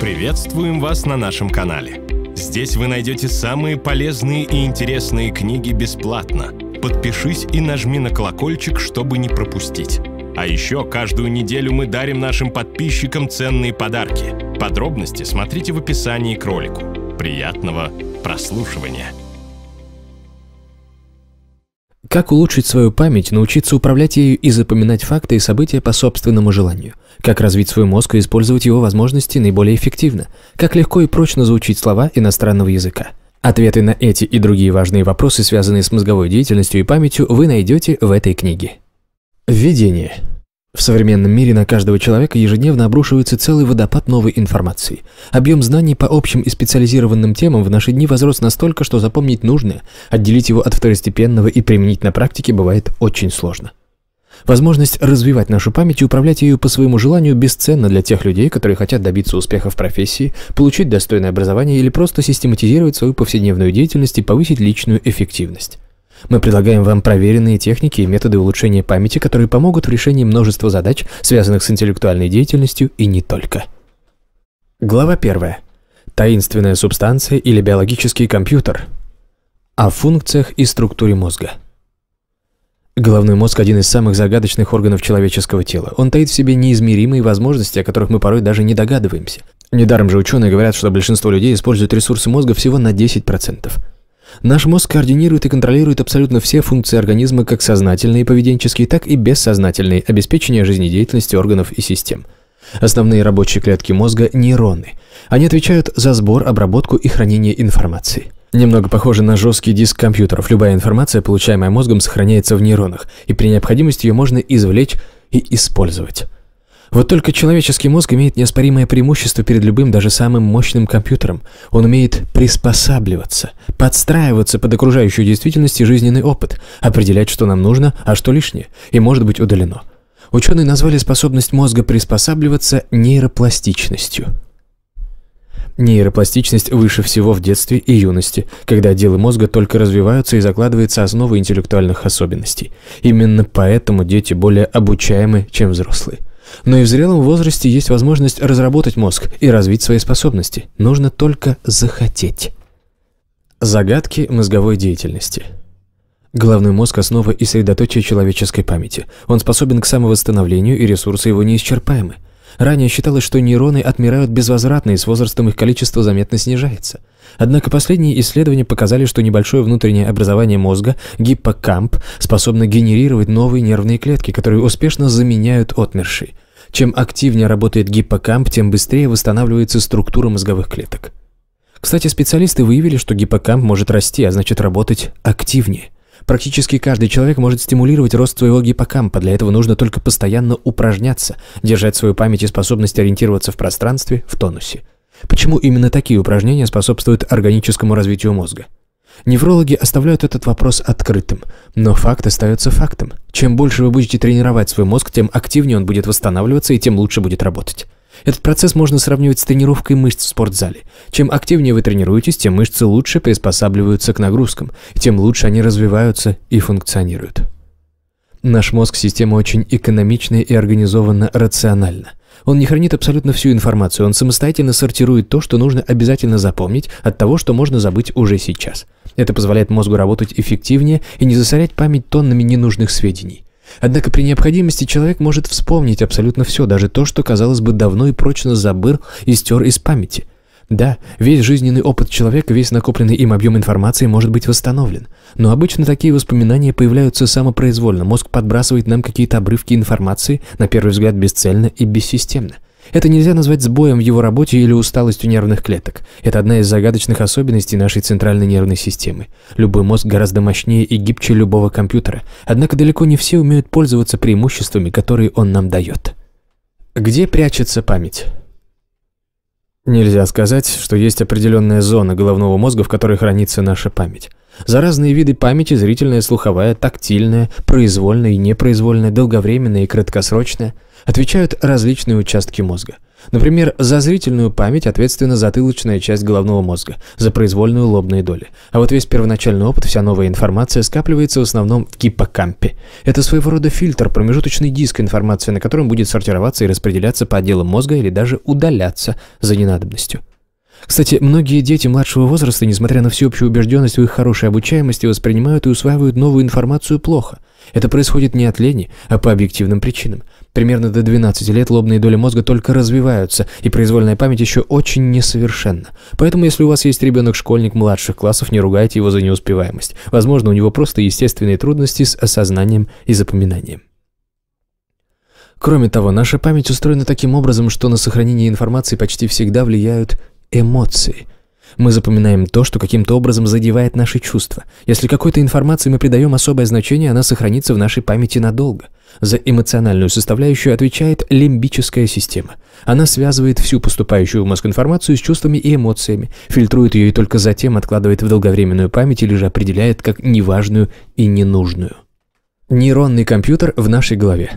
Приветствуем вас на нашем канале. Здесь вы найдете самые полезные и интересные книги бесплатно. Подпишись и нажми на колокольчик, чтобы не пропустить. А еще каждую неделю мы дарим нашим подписчикам ценные подарки. Подробности смотрите в описании к ролику. Приятного прослушивания! Как улучшить свою память, научиться управлять ею и запоминать факты и события по собственному желанию? Как развить свой мозг и использовать его возможности наиболее эффективно? Как легко и прочно заучить слова иностранного языка? Ответы на эти и другие важные вопросы, связанные с мозговой деятельностью и памятью, вы найдете в этой книге. Введение. В современном мире на каждого человека ежедневно обрушивается целый водопад новой информации. Объем знаний по общим и специализированным темам в наши дни возрос настолько, что запомнить нужное, отделить его от второстепенного и применить на практике бывает очень сложно. Возможность развивать нашу память и управлять ею по своему желанию бесценна для тех людей, которые хотят добиться успеха в профессии, получить достойное образование или просто систематизировать свою повседневную деятельность и повысить личную эффективность. Мы предлагаем вам проверенные техники и методы улучшения памяти, которые помогут в решении множества задач, связанных с интеллектуальной деятельностью и не только. Глава 1. Таинственная субстанция или биологический компьютер. О функциях и структуре мозга. Головной мозг – один из самых загадочных органов человеческого тела. Он таит в себе неизмеримые возможности, о которых мы порой даже не догадываемся. Недаром же ученые говорят, что большинство людей используют ресурсы мозга всего на 10%. Наш мозг координирует и контролирует абсолютно все функции организма, как сознательные и поведенческие, так и бессознательные, обеспечение жизнедеятельности органов и систем. Основные рабочие клетки мозга – нейроны. Они отвечают за сбор, обработку и хранение информации. Немного похоже на жесткий диск компьютеров. Любая информация, получаемая мозгом, сохраняется в нейронах, и при необходимости ее можно извлечь и использовать. Вот только человеческий мозг имеет неоспоримое преимущество перед любым, даже самым мощным компьютером. Он умеет приспосабливаться, подстраиваться под окружающую действительность и жизненный опыт, определять, что нам нужно, а что лишнее, и может быть удалено. Ученые назвали способность мозга приспосабливаться нейропластичностью. Нейропластичность выше всего в детстве и юности, когда отделы мозга только развиваются и закладывается основа интеллектуальных особенностей. Именно поэтому дети более обучаемы, чем взрослые. Но и в зрелом возрасте есть возможность разработать мозг и развить свои способности. Нужно только захотеть. Загадки мозговой деятельности. Главный мозг – основа и средоточие человеческой памяти. Он способен к самовосстановлению, и ресурсы его неисчерпаемы – Ранее считалось, что нейроны отмирают безвозвратно, и с возрастом их количество заметно снижается. Однако последние исследования показали, что небольшое внутреннее образование мозга, гиппокамп, способно генерировать новые нервные клетки, которые успешно заменяют отмершие. Чем активнее работает гиппокамп, тем быстрее восстанавливается структура мозговых клеток. Кстати, специалисты выявили, что гиппокамп может расти, а значит работать активнее – Практически каждый человек может стимулировать рост своего гиппокампа. Для этого нужно только постоянно упражняться, держать свою память и способность ориентироваться в пространстве в тонусе. Почему именно такие упражнения способствуют органическому развитию мозга? Неврологи оставляют этот вопрос открытым, но факт остается фактом. Чем больше вы будете тренировать свой мозг, тем активнее он будет восстанавливаться и тем лучше будет работать. Этот процесс можно сравнивать с тренировкой мышц в спортзале. Чем активнее вы тренируетесь, тем мышцы лучше приспосабливаются к нагрузкам, и тем лучше они развиваются и функционируют. Наш мозг – система очень экономичная и организована рационально. Он не хранит абсолютно всю информацию, он самостоятельно сортирует то, что нужно обязательно запомнить, от того, что можно забыть уже сейчас. Это позволяет мозгу работать эффективнее и не засорять память тоннами ненужных сведений. Однако при необходимости человек может вспомнить абсолютно все, даже то, что, казалось бы, давно и прочно забыл и стер из памяти. Да, весь жизненный опыт человека, весь накопленный им объем информации может быть восстановлен. Но обычно такие воспоминания появляются самопроизвольно. Мозг подбрасывает нам какие-то обрывки информации, на первый взгляд бесцельно и бессистемно. Это нельзя назвать сбоем в его работе или усталостью нервных клеток. Это одна из загадочных особенностей нашей центральной нервной системы. Любой мозг гораздо мощнее и гибче любого компьютера, однако далеко не все умеют пользоваться преимуществами, которые он нам дает. Где прячется память? Нельзя сказать, что есть определенная зона головного мозга, в которой хранится наша память. За разные виды памяти – зрительная, слуховая, тактильная, произвольная и непроизвольная, долговременная и краткосрочная – отвечают различные участки мозга – Например, за зрительную память ответственна затылочная часть головного мозга, за произвольную лобные доли. А вот весь первоначальный опыт, вся новая информация скапливается в основном в гиппокампе. Это своего рода фильтр, промежуточный диск информации, на котором будет сортироваться и распределяться по отделам мозга или даже удаляться за ненадобностью. Кстати, многие дети младшего возраста, несмотря на всеобщую убежденность в их хорошей обучаемости, воспринимают и усваивают новую информацию плохо. Это происходит не от лени, а по объективным причинам – Примерно до 12 лет лобные доли мозга только развиваются, и произвольная память еще очень несовершенна. Поэтому, если у вас есть ребенок-школьник младших классов, не ругайте его за неуспеваемость. Возможно, у него просто естественные трудности с осознанием и запоминанием. Кроме того, наша память устроена таким образом, что на сохранение информации почти всегда влияют эмоции – мы запоминаем то, что каким-то образом задевает наши чувства. Если какой-то информации мы придаем особое значение, она сохранится в нашей памяти надолго. За эмоциональную составляющую отвечает лимбическая система. Она связывает всю поступающую в мозг информацию с чувствами и эмоциями, фильтрует ее и только затем откладывает в долговременную память или же определяет как неважную и ненужную. Нейронный компьютер в нашей голове.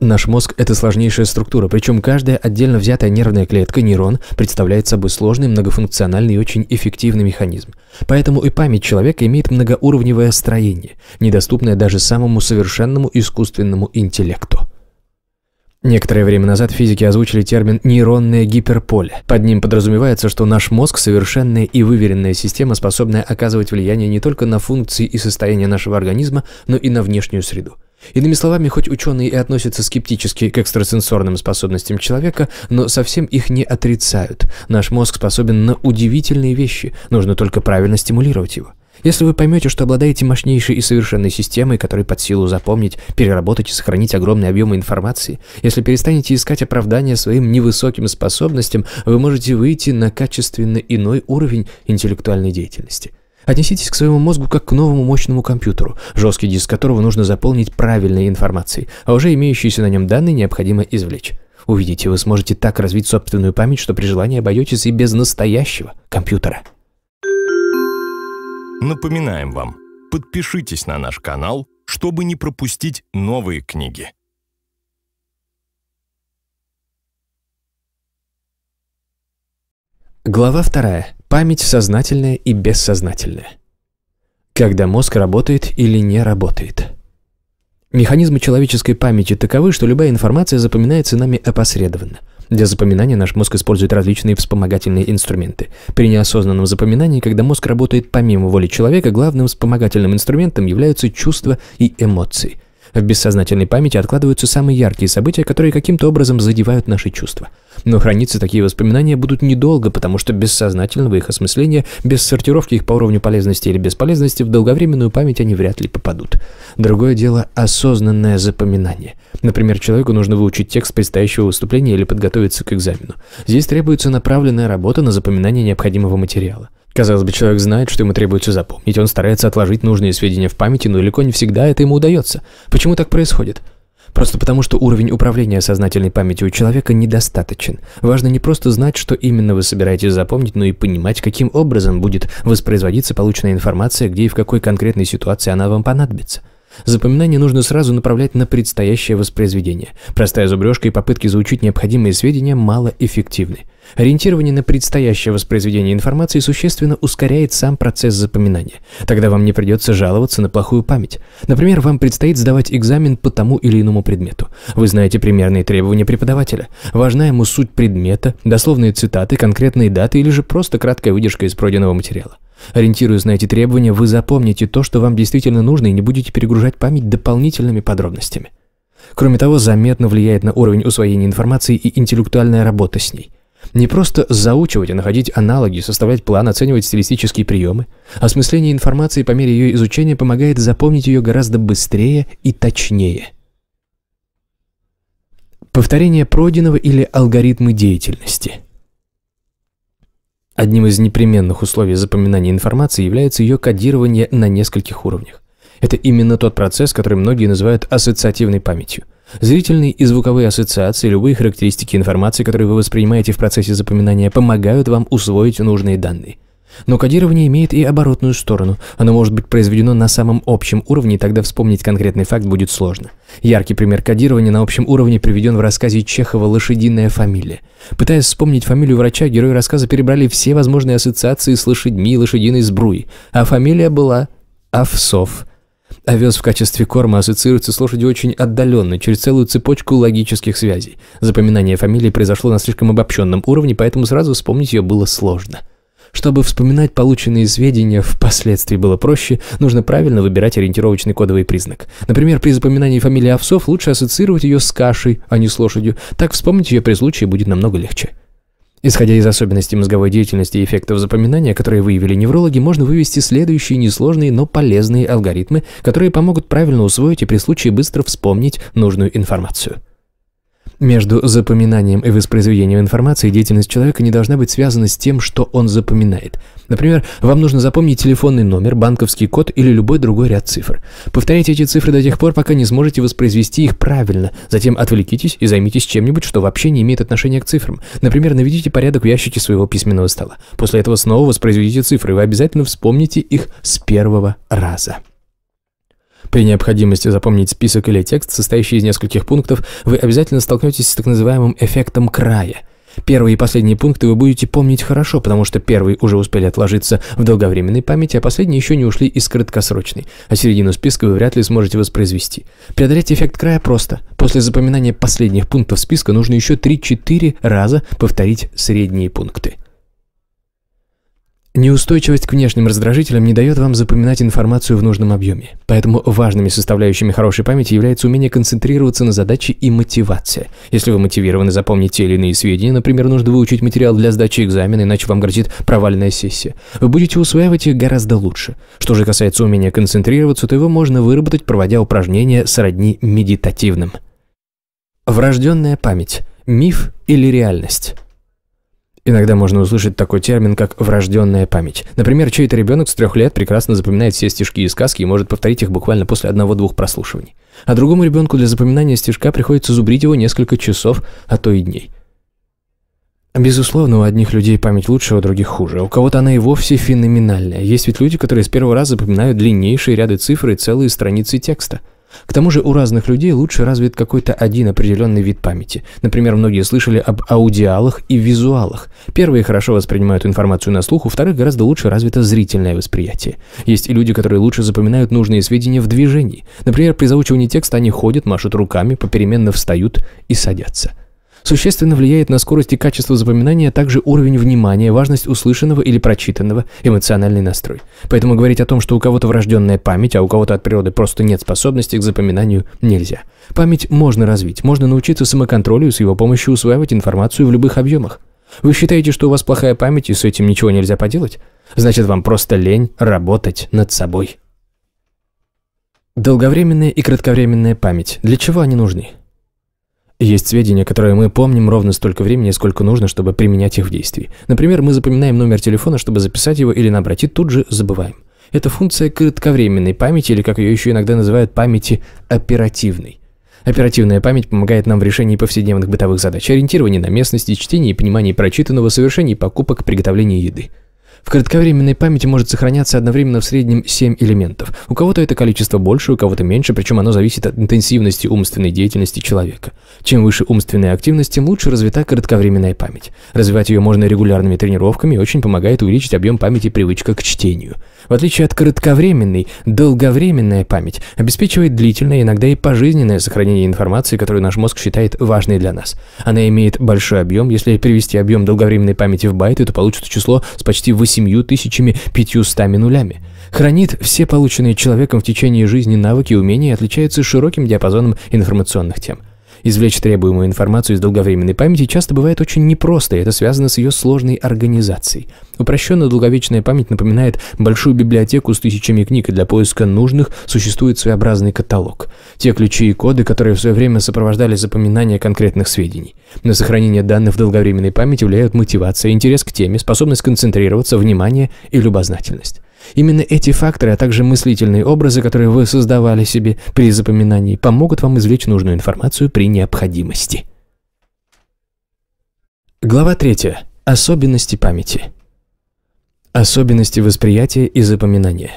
Наш мозг – это сложнейшая структура, причем каждая отдельно взятая нервная клетка, нейрон, представляет собой сложный, многофункциональный и очень эффективный механизм. Поэтому и память человека имеет многоуровневое строение, недоступное даже самому совершенному искусственному интеллекту. Некоторое время назад физики озвучили термин «нейронное гиперполе». Под ним подразумевается, что наш мозг – совершенная и выверенная система, способная оказывать влияние не только на функции и состояние нашего организма, но и на внешнюю среду. Иными словами, хоть ученые и относятся скептически к экстрасенсорным способностям человека, но совсем их не отрицают. Наш мозг способен на удивительные вещи, нужно только правильно стимулировать его. Если вы поймете, что обладаете мощнейшей и совершенной системой, которой под силу запомнить, переработать и сохранить огромные объемы информации, если перестанете искать оправдания своим невысоким способностям, вы можете выйти на качественно иной уровень интеллектуальной деятельности. Отнеситесь к своему мозгу как к новому мощному компьютеру, жесткий диск которого нужно заполнить правильной информацией, а уже имеющиеся на нем данные необходимо извлечь. Увидите, вы сможете так развить собственную память, что при желании обойдетесь и без настоящего компьютера. Напоминаем вам, подпишитесь на наш канал, чтобы не пропустить новые книги. Глава вторая. Память сознательная и бессознательная. Когда мозг работает или не работает. Механизмы человеческой памяти таковы, что любая информация запоминается нами опосредованно. Для запоминания наш мозг использует различные вспомогательные инструменты. При неосознанном запоминании, когда мозг работает помимо воли человека, главным вспомогательным инструментом являются чувства и эмоции – в бессознательной памяти откладываются самые яркие события, которые каким-то образом задевают наши чувства. Но храниться такие воспоминания будут недолго, потому что бессознательного их осмысления, без сортировки их по уровню полезности или бесполезности, в долговременную память они вряд ли попадут. Другое дело – осознанное запоминание. Например, человеку нужно выучить текст предстоящего выступления или подготовиться к экзамену. Здесь требуется направленная работа на запоминание необходимого материала. Казалось бы, человек знает, что ему требуется запомнить, он старается отложить нужные сведения в памяти, но далеко не всегда это ему удается. Почему так происходит? Просто потому, что уровень управления сознательной памятью у человека недостаточен. Важно не просто знать, что именно вы собираетесь запомнить, но и понимать, каким образом будет воспроизводиться полученная информация, где и в какой конкретной ситуации она вам понадобится. Запоминание нужно сразу направлять на предстоящее воспроизведение. Простая зубрежка и попытки заучить необходимые сведения малоэффективны. Ориентирование на предстоящее воспроизведение информации существенно ускоряет сам процесс запоминания. Тогда вам не придется жаловаться на плохую память. Например, вам предстоит сдавать экзамен по тому или иному предмету. Вы знаете примерные требования преподавателя. Важна ему суть предмета, дословные цитаты, конкретные даты или же просто краткая выдержка из пройденного материала. Ориентируясь на эти требования, вы запомните то, что вам действительно нужно, и не будете перегружать память дополнительными подробностями. Кроме того, заметно влияет на уровень усвоения информации и интеллектуальная работа с ней. Не просто заучивать, а находить аналоги, составлять план, оценивать стилистические приемы. Осмысление информации по мере ее изучения помогает запомнить ее гораздо быстрее и точнее. Повторение пройденного или алгоритмы деятельности – Одним из непременных условий запоминания информации является ее кодирование на нескольких уровнях. Это именно тот процесс, который многие называют ассоциативной памятью. Зрительные и звуковые ассоциации, любые характеристики информации, которые вы воспринимаете в процессе запоминания, помогают вам усвоить нужные данные. Но кодирование имеет и оборотную сторону. Оно может быть произведено на самом общем уровне, и тогда вспомнить конкретный факт будет сложно. Яркий пример кодирования на общем уровне приведен в рассказе Чехова «Лошадиная фамилия». Пытаясь вспомнить фамилию врача, герои рассказа перебрали все возможные ассоциации с лошадьми и лошадиной сбруей, а фамилия была Овсов. Овес в качестве корма ассоциируется с лошадью очень отдаленно, через целую цепочку логических связей. Запоминание фамилии произошло на слишком обобщенном уровне, поэтому сразу вспомнить ее было сложно. Чтобы вспоминать полученные сведения впоследствии было проще, нужно правильно выбирать ориентировочный кодовый признак. Например, при запоминании фамилии овцов лучше ассоциировать ее с кашей, а не с лошадью. Так вспомнить ее при случае будет намного легче. Исходя из особенностей мозговой деятельности и эффектов запоминания, которые выявили неврологи, можно вывести следующие несложные, но полезные алгоритмы, которые помогут правильно усвоить и при случае быстро вспомнить нужную информацию. Между запоминанием и воспроизведением информации деятельность человека не должна быть связана с тем, что он запоминает. Например, вам нужно запомнить телефонный номер, банковский код или любой другой ряд цифр. Повторяйте эти цифры до тех пор, пока не сможете воспроизвести их правильно. Затем отвлекитесь и займитесь чем-нибудь, что вообще не имеет отношения к цифрам. Например, наведите порядок в ящике своего письменного стола. После этого снова воспроизведите цифры, и вы обязательно вспомните их с первого раза. При необходимости запомнить список или текст, состоящий из нескольких пунктов, вы обязательно столкнетесь с так называемым эффектом края. Первые и последние пункты вы будете помнить хорошо, потому что первые уже успели отложиться в долговременной памяти, а последние еще не ушли из краткосрочной, а середину списка вы вряд ли сможете воспроизвести. Преодолеть эффект края просто. После запоминания последних пунктов списка нужно еще 3-4 раза повторить средние пункты. Неустойчивость к внешним раздражителям не дает вам запоминать информацию в нужном объеме. Поэтому важными составляющими хорошей памяти является умение концентрироваться на задаче и мотивация. Если вы мотивированы запомнить те или иные сведения, например, нужно выучить материал для сдачи экзамена, иначе вам грозит провальная сессия, вы будете усваивать их гораздо лучше. Что же касается умения концентрироваться, то его можно выработать, проводя упражнения сродни медитативным. Врожденная память. Миф или реальность? Иногда можно услышать такой термин, как «врожденная память». Например, чей-то ребенок с трех лет прекрасно запоминает все стишки и сказки и может повторить их буквально после одного-двух прослушиваний. А другому ребенку для запоминания стишка приходится зубрить его несколько часов, а то и дней. Безусловно, у одних людей память лучше, а у других хуже. У кого-то она и вовсе феноменальная. Есть ведь люди, которые с первого раза запоминают длиннейшие ряды цифр и целые страницы текста – к тому же у разных людей лучше развит какой-то один определенный вид памяти. Например, многие слышали об аудиалах и визуалах. Первые хорошо воспринимают информацию на слух, у вторых гораздо лучше развито зрительное восприятие. Есть и люди, которые лучше запоминают нужные сведения в движении. Например, при заучивании текста они ходят, машут руками, попеременно встают и садятся. Существенно влияет на скорость и качество запоминания, а также уровень внимания, важность услышанного или прочитанного, эмоциональный настрой. Поэтому говорить о том, что у кого-то врожденная память, а у кого-то от природы просто нет способности к запоминанию, нельзя. Память можно развить, можно научиться самоконтролю и с его помощью усваивать информацию в любых объемах. Вы считаете, что у вас плохая память и с этим ничего нельзя поделать? Значит, вам просто лень работать над собой. Долговременная и кратковременная память. Для чего они нужны? Есть сведения, которые мы помним ровно столько времени, сколько нужно, чтобы применять их в действии. Например, мы запоминаем номер телефона, чтобы записать его или набрать, и тут же забываем. Это функция кратковременной памяти, или как ее еще иногда называют, памяти оперативной. Оперативная память помогает нам в решении повседневных бытовых задач, ориентировании на местности, чтении и понимании прочитанного, совершении покупок, приготовлении еды. В кратковременной памяти может сохраняться одновременно в среднем 7 элементов. У кого-то это количество больше, у кого-то меньше, причем оно зависит от интенсивности умственной деятельности человека. Чем выше умственная активность, тем лучше развита кратковременная память. Развивать ее можно регулярными тренировками и очень помогает увеличить объем памяти привычка к чтению. В отличие от кратковременной, долговременная память обеспечивает длительное, иногда и пожизненное сохранение информации, которую наш мозг считает важной для нас. Она имеет большой объем, если перевести объем долговременной памяти в байты, то получится число с почти 8 семью тысячами пятьюстами нулями. Хранит все полученные человеком в течение жизни навыки и умения и отличается широким диапазоном информационных тем. Извлечь требуемую информацию из долговременной памяти часто бывает очень непросто, и это связано с ее сложной организацией. Упрощенно долговечная память напоминает большую библиотеку с тысячами книг, и для поиска нужных существует своеобразный каталог. Те ключи и коды, которые в свое время сопровождали запоминание конкретных сведений. На сохранение данных в долговременной памяти влияют мотивация, интерес к теме, способность концентрироваться, внимание и любознательность. Именно эти факторы, а также мыслительные образы, которые вы создавали себе при запоминании, помогут вам извлечь нужную информацию при необходимости. Глава 3. Особенности памяти. Особенности восприятия и запоминания.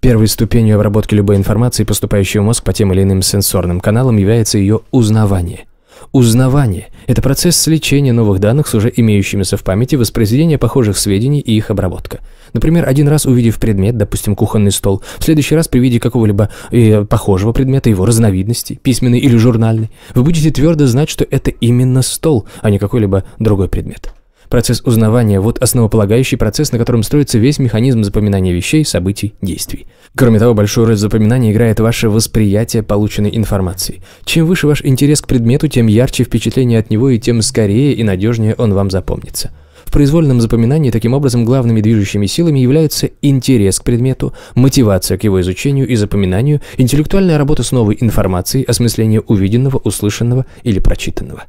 Первой ступенью обработки любой информации, поступающей в мозг по тем или иным сенсорным каналам, является ее узнавание – Узнавание – это процесс сличения новых данных с уже имеющимися в памяти, воспроизведения похожих сведений и их обработка. Например, один раз увидев предмет, допустим, кухонный стол, в следующий раз при виде какого-либо э, похожего предмета, его разновидности, письменный или журнальный, вы будете твердо знать, что это именно стол, а не какой-либо другой предмет. Процесс узнавания – вот основополагающий процесс, на котором строится весь механизм запоминания вещей, событий, действий. Кроме того, большую роль в запоминании играет ваше восприятие полученной информации. Чем выше ваш интерес к предмету, тем ярче впечатление от него и тем скорее и надежнее он вам запомнится. В произвольном запоминании таким образом главными движущими силами являются интерес к предмету, мотивация к его изучению и запоминанию, интеллектуальная работа с новой информацией, осмысление увиденного, услышанного или прочитанного.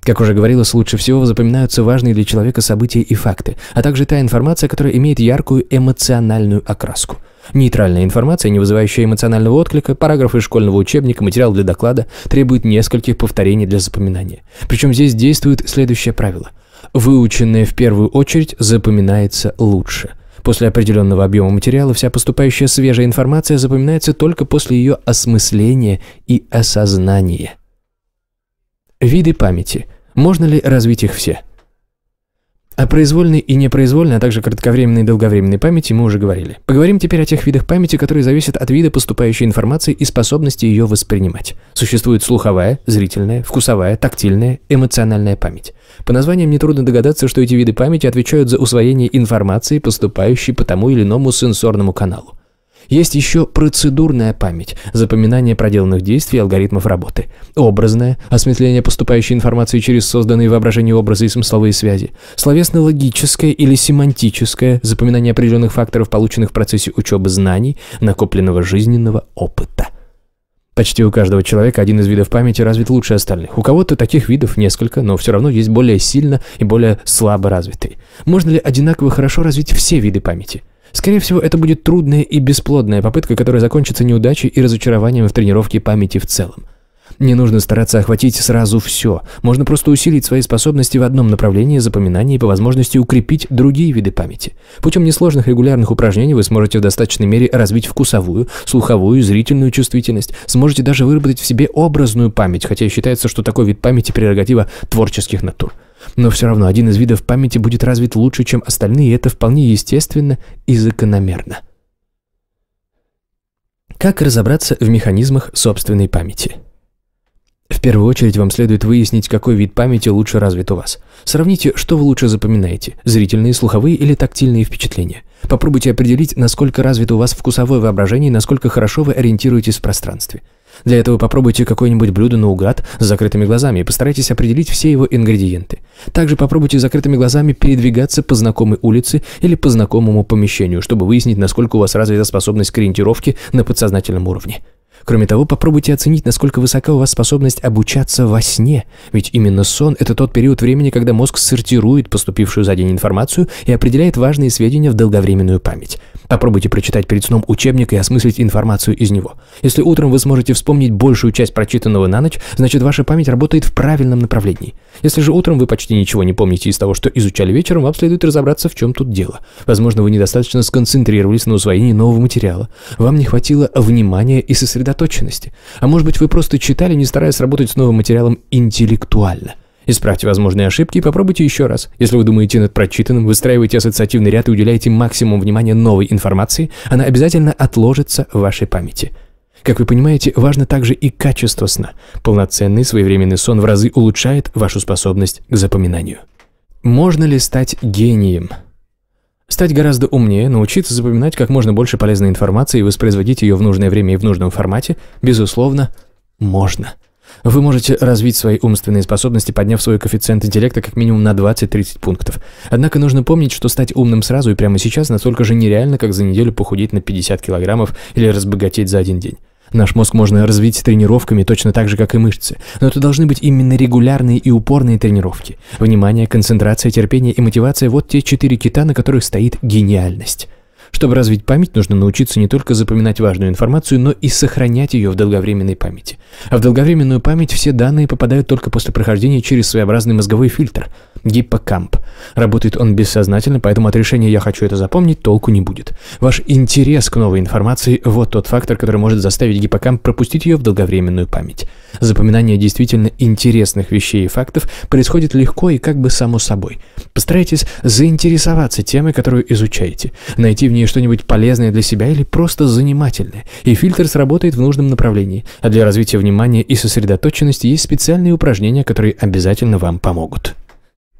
Как уже говорилось, лучше всего запоминаются важные для человека события и факты, а также та информация, которая имеет яркую эмоциональную окраску – Нейтральная информация, не вызывающая эмоционального отклика, параграфы школьного учебника, материал для доклада требуют нескольких повторений для запоминания. Причем здесь действует следующее правило. Выученное в первую очередь запоминается лучше. После определенного объема материала вся поступающая свежая информация запоминается только после ее осмысления и осознания. Виды памяти. Можно ли развить их все? О произвольной и непроизвольной, а также кратковременной и долговременной памяти мы уже говорили. Поговорим теперь о тех видах памяти, которые зависят от вида поступающей информации и способности ее воспринимать. Существует слуховая, зрительная, вкусовая, тактильная, эмоциональная память. По названиям нетрудно догадаться, что эти виды памяти отвечают за усвоение информации, поступающей по тому или иному сенсорному каналу. Есть еще процедурная память, запоминание проделанных действий и алгоритмов работы. Образное, осмысление поступающей информации через созданные воображение образы и смысловые связи. Словесно-логическое или семантическое, запоминание определенных факторов, полученных в процессе учебы знаний, накопленного жизненного опыта. Почти у каждого человека один из видов памяти развит лучше остальных. У кого-то таких видов несколько, но все равно есть более сильно и более слабо развитый. Можно ли одинаково хорошо развить все виды памяти? Скорее всего, это будет трудная и бесплодная попытка, которая закончится неудачей и разочарованием в тренировке памяти в целом. Не нужно стараться охватить сразу все. Можно просто усилить свои способности в одном направлении запоминания и по возможности укрепить другие виды памяти. Путем несложных регулярных упражнений вы сможете в достаточной мере развить вкусовую, слуховую, зрительную чувствительность. Сможете даже выработать в себе образную память, хотя считается, что такой вид памяти – прерогатива творческих натур. Но все равно один из видов памяти будет развит лучше, чем остальные, и это вполне естественно и закономерно. Как разобраться в механизмах собственной памяти? В первую очередь вам следует выяснить, какой вид памяти лучше развит у вас. Сравните, что вы лучше запоминаете – зрительные, слуховые или тактильные впечатления. Попробуйте определить, насколько развито у вас вкусовое воображение и насколько хорошо вы ориентируетесь в пространстве. Для этого попробуйте какое-нибудь блюдо наугад с закрытыми глазами и постарайтесь определить все его ингредиенты. Также попробуйте закрытыми глазами передвигаться по знакомой улице или по знакомому помещению, чтобы выяснить, насколько у вас развита способность к ориентировке на подсознательном уровне. Кроме того, попробуйте оценить, насколько высока у вас способность обучаться во сне, ведь именно сон – это тот период времени, когда мозг сортирует поступившую за день информацию и определяет важные сведения в долговременную память. Попробуйте прочитать перед сном учебник и осмыслить информацию из него. Если утром вы сможете вспомнить большую часть прочитанного на ночь, значит ваша память работает в правильном направлении. Если же утром вы почти ничего не помните из того, что изучали вечером, вам следует разобраться, в чем тут дело. Возможно, вы недостаточно сконцентрировались на усвоении нового материала. Вам не хватило внимания и сосредоточенности. А может быть, вы просто читали, не стараясь работать с новым материалом интеллектуально. Исправьте возможные ошибки и попробуйте еще раз. Если вы думаете над прочитанным, выстраивайте ассоциативный ряд и уделяете максимум внимания новой информации, она обязательно отложится в вашей памяти. Как вы понимаете, важно также и качество сна. Полноценный своевременный сон в разы улучшает вашу способность к запоминанию. Можно ли стать гением? Стать гораздо умнее, научиться запоминать как можно больше полезной информации и воспроизводить ее в нужное время и в нужном формате, безусловно, можно. Вы можете развить свои умственные способности, подняв свой коэффициент интеллекта как минимум на 20-30 пунктов. Однако нужно помнить, что стать умным сразу и прямо сейчас настолько же нереально, как за неделю похудеть на 50 килограммов или разбогатеть за один день. Наш мозг можно развить тренировками точно так же, как и мышцы, но это должны быть именно регулярные и упорные тренировки. Внимание, концентрация, терпение и мотивация – вот те четыре кита, на которых стоит гениальность. Чтобы развить память, нужно научиться не только запоминать важную информацию, но и сохранять ее в долговременной памяти. А в долговременную память все данные попадают только после прохождения через своеобразный мозговой фильтр – Гиппокамп. Работает он бессознательно, поэтому от решения «я хочу это запомнить» толку не будет. Ваш интерес к новой информации – вот тот фактор, который может заставить гиппокамп пропустить ее в долговременную память. Запоминание действительно интересных вещей и фактов происходит легко и как бы само собой. Постарайтесь заинтересоваться темой, которую изучаете, найти в ней что-нибудь полезное для себя или просто занимательное, и фильтр сработает в нужном направлении, а для развития внимания и сосредоточенности есть специальные упражнения, которые обязательно вам помогут.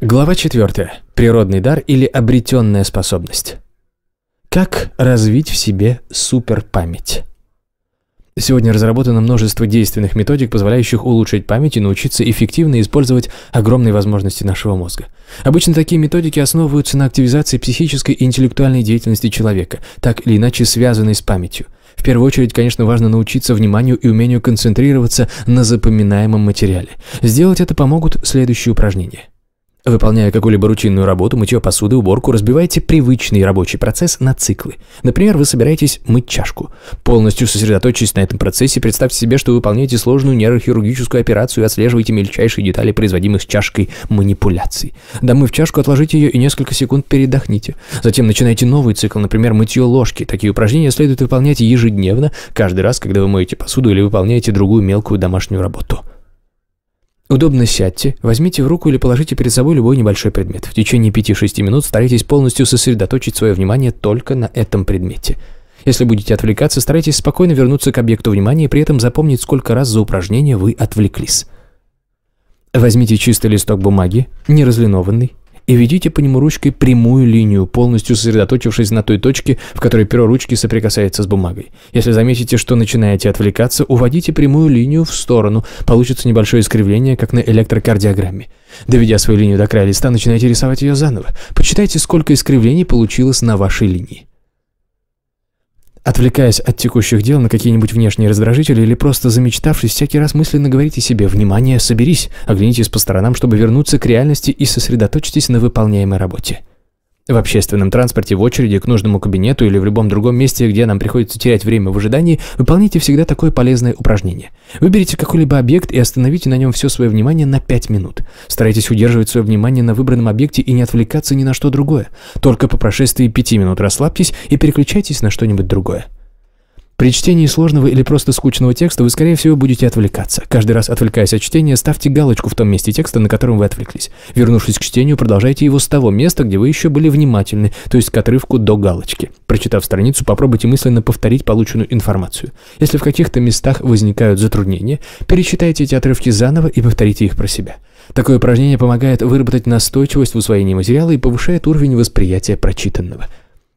Глава 4. Природный дар или обретенная способность. Как развить в себе суперпамять? Сегодня разработано множество действенных методик, позволяющих улучшить память и научиться эффективно использовать огромные возможности нашего мозга. Обычно такие методики основываются на активизации психической и интеллектуальной деятельности человека, так или иначе связанной с памятью. В первую очередь, конечно, важно научиться вниманию и умению концентрироваться на запоминаемом материале. Сделать это помогут следующие упражнения. Выполняя какую-либо рутинную работу, мытье посуды, уборку, разбивайте привычный рабочий процесс на циклы. Например, вы собираетесь мыть чашку. Полностью сосредоточьтесь на этом процессе, представьте себе, что вы выполняете сложную нейрохирургическую операцию и отслеживаете мельчайшие детали производимых с чашкой манипуляций. Домыв чашку, отложите ее и несколько секунд передохните. Затем начинайте новый цикл, например, мытье ложки. Такие упражнения следует выполнять ежедневно, каждый раз, когда вы моете посуду или выполняете другую мелкую домашнюю работу. Удобно сядьте, возьмите в руку или положите перед собой любой небольшой предмет. В течение 5-6 минут старайтесь полностью сосредоточить свое внимание только на этом предмете. Если будете отвлекаться, старайтесь спокойно вернуться к объекту внимания и при этом запомнить, сколько раз за упражнение вы отвлеклись. Возьмите чистый листок бумаги, неразлинованный и ведите по нему ручкой прямую линию, полностью сосредоточившись на той точке, в которой перо ручки соприкасается с бумагой. Если заметите, что начинаете отвлекаться, уводите прямую линию в сторону, получится небольшое искривление, как на электрокардиограмме. Доведя свою линию до края листа, начинайте рисовать ее заново. Почитайте, сколько искривлений получилось на вашей линии. Отвлекаясь от текущих дел на какие-нибудь внешние раздражители или просто замечтавшись, всякий раз мысленно говорите себе «Внимание, соберись!» Оглянитесь по сторонам, чтобы вернуться к реальности и сосредоточьтесь на выполняемой работе. В общественном транспорте, в очереди, к нужному кабинету или в любом другом месте, где нам приходится терять время в ожидании, выполните всегда такое полезное упражнение. Выберите какой-либо объект и остановите на нем все свое внимание на 5 минут. Старайтесь удерживать свое внимание на выбранном объекте и не отвлекаться ни на что другое. Только по прошествии 5 минут расслабьтесь и переключайтесь на что-нибудь другое. При чтении сложного или просто скучного текста вы, скорее всего, будете отвлекаться. Каждый раз, отвлекаясь от чтения, ставьте галочку в том месте текста, на котором вы отвлеклись. Вернувшись к чтению, продолжайте его с того места, где вы еще были внимательны, то есть к отрывку до галочки. Прочитав страницу, попробуйте мысленно повторить полученную информацию. Если в каких-то местах возникают затруднения, перечитайте эти отрывки заново и повторите их про себя. Такое упражнение помогает выработать настойчивость в усвоении материала и повышает уровень восприятия прочитанного.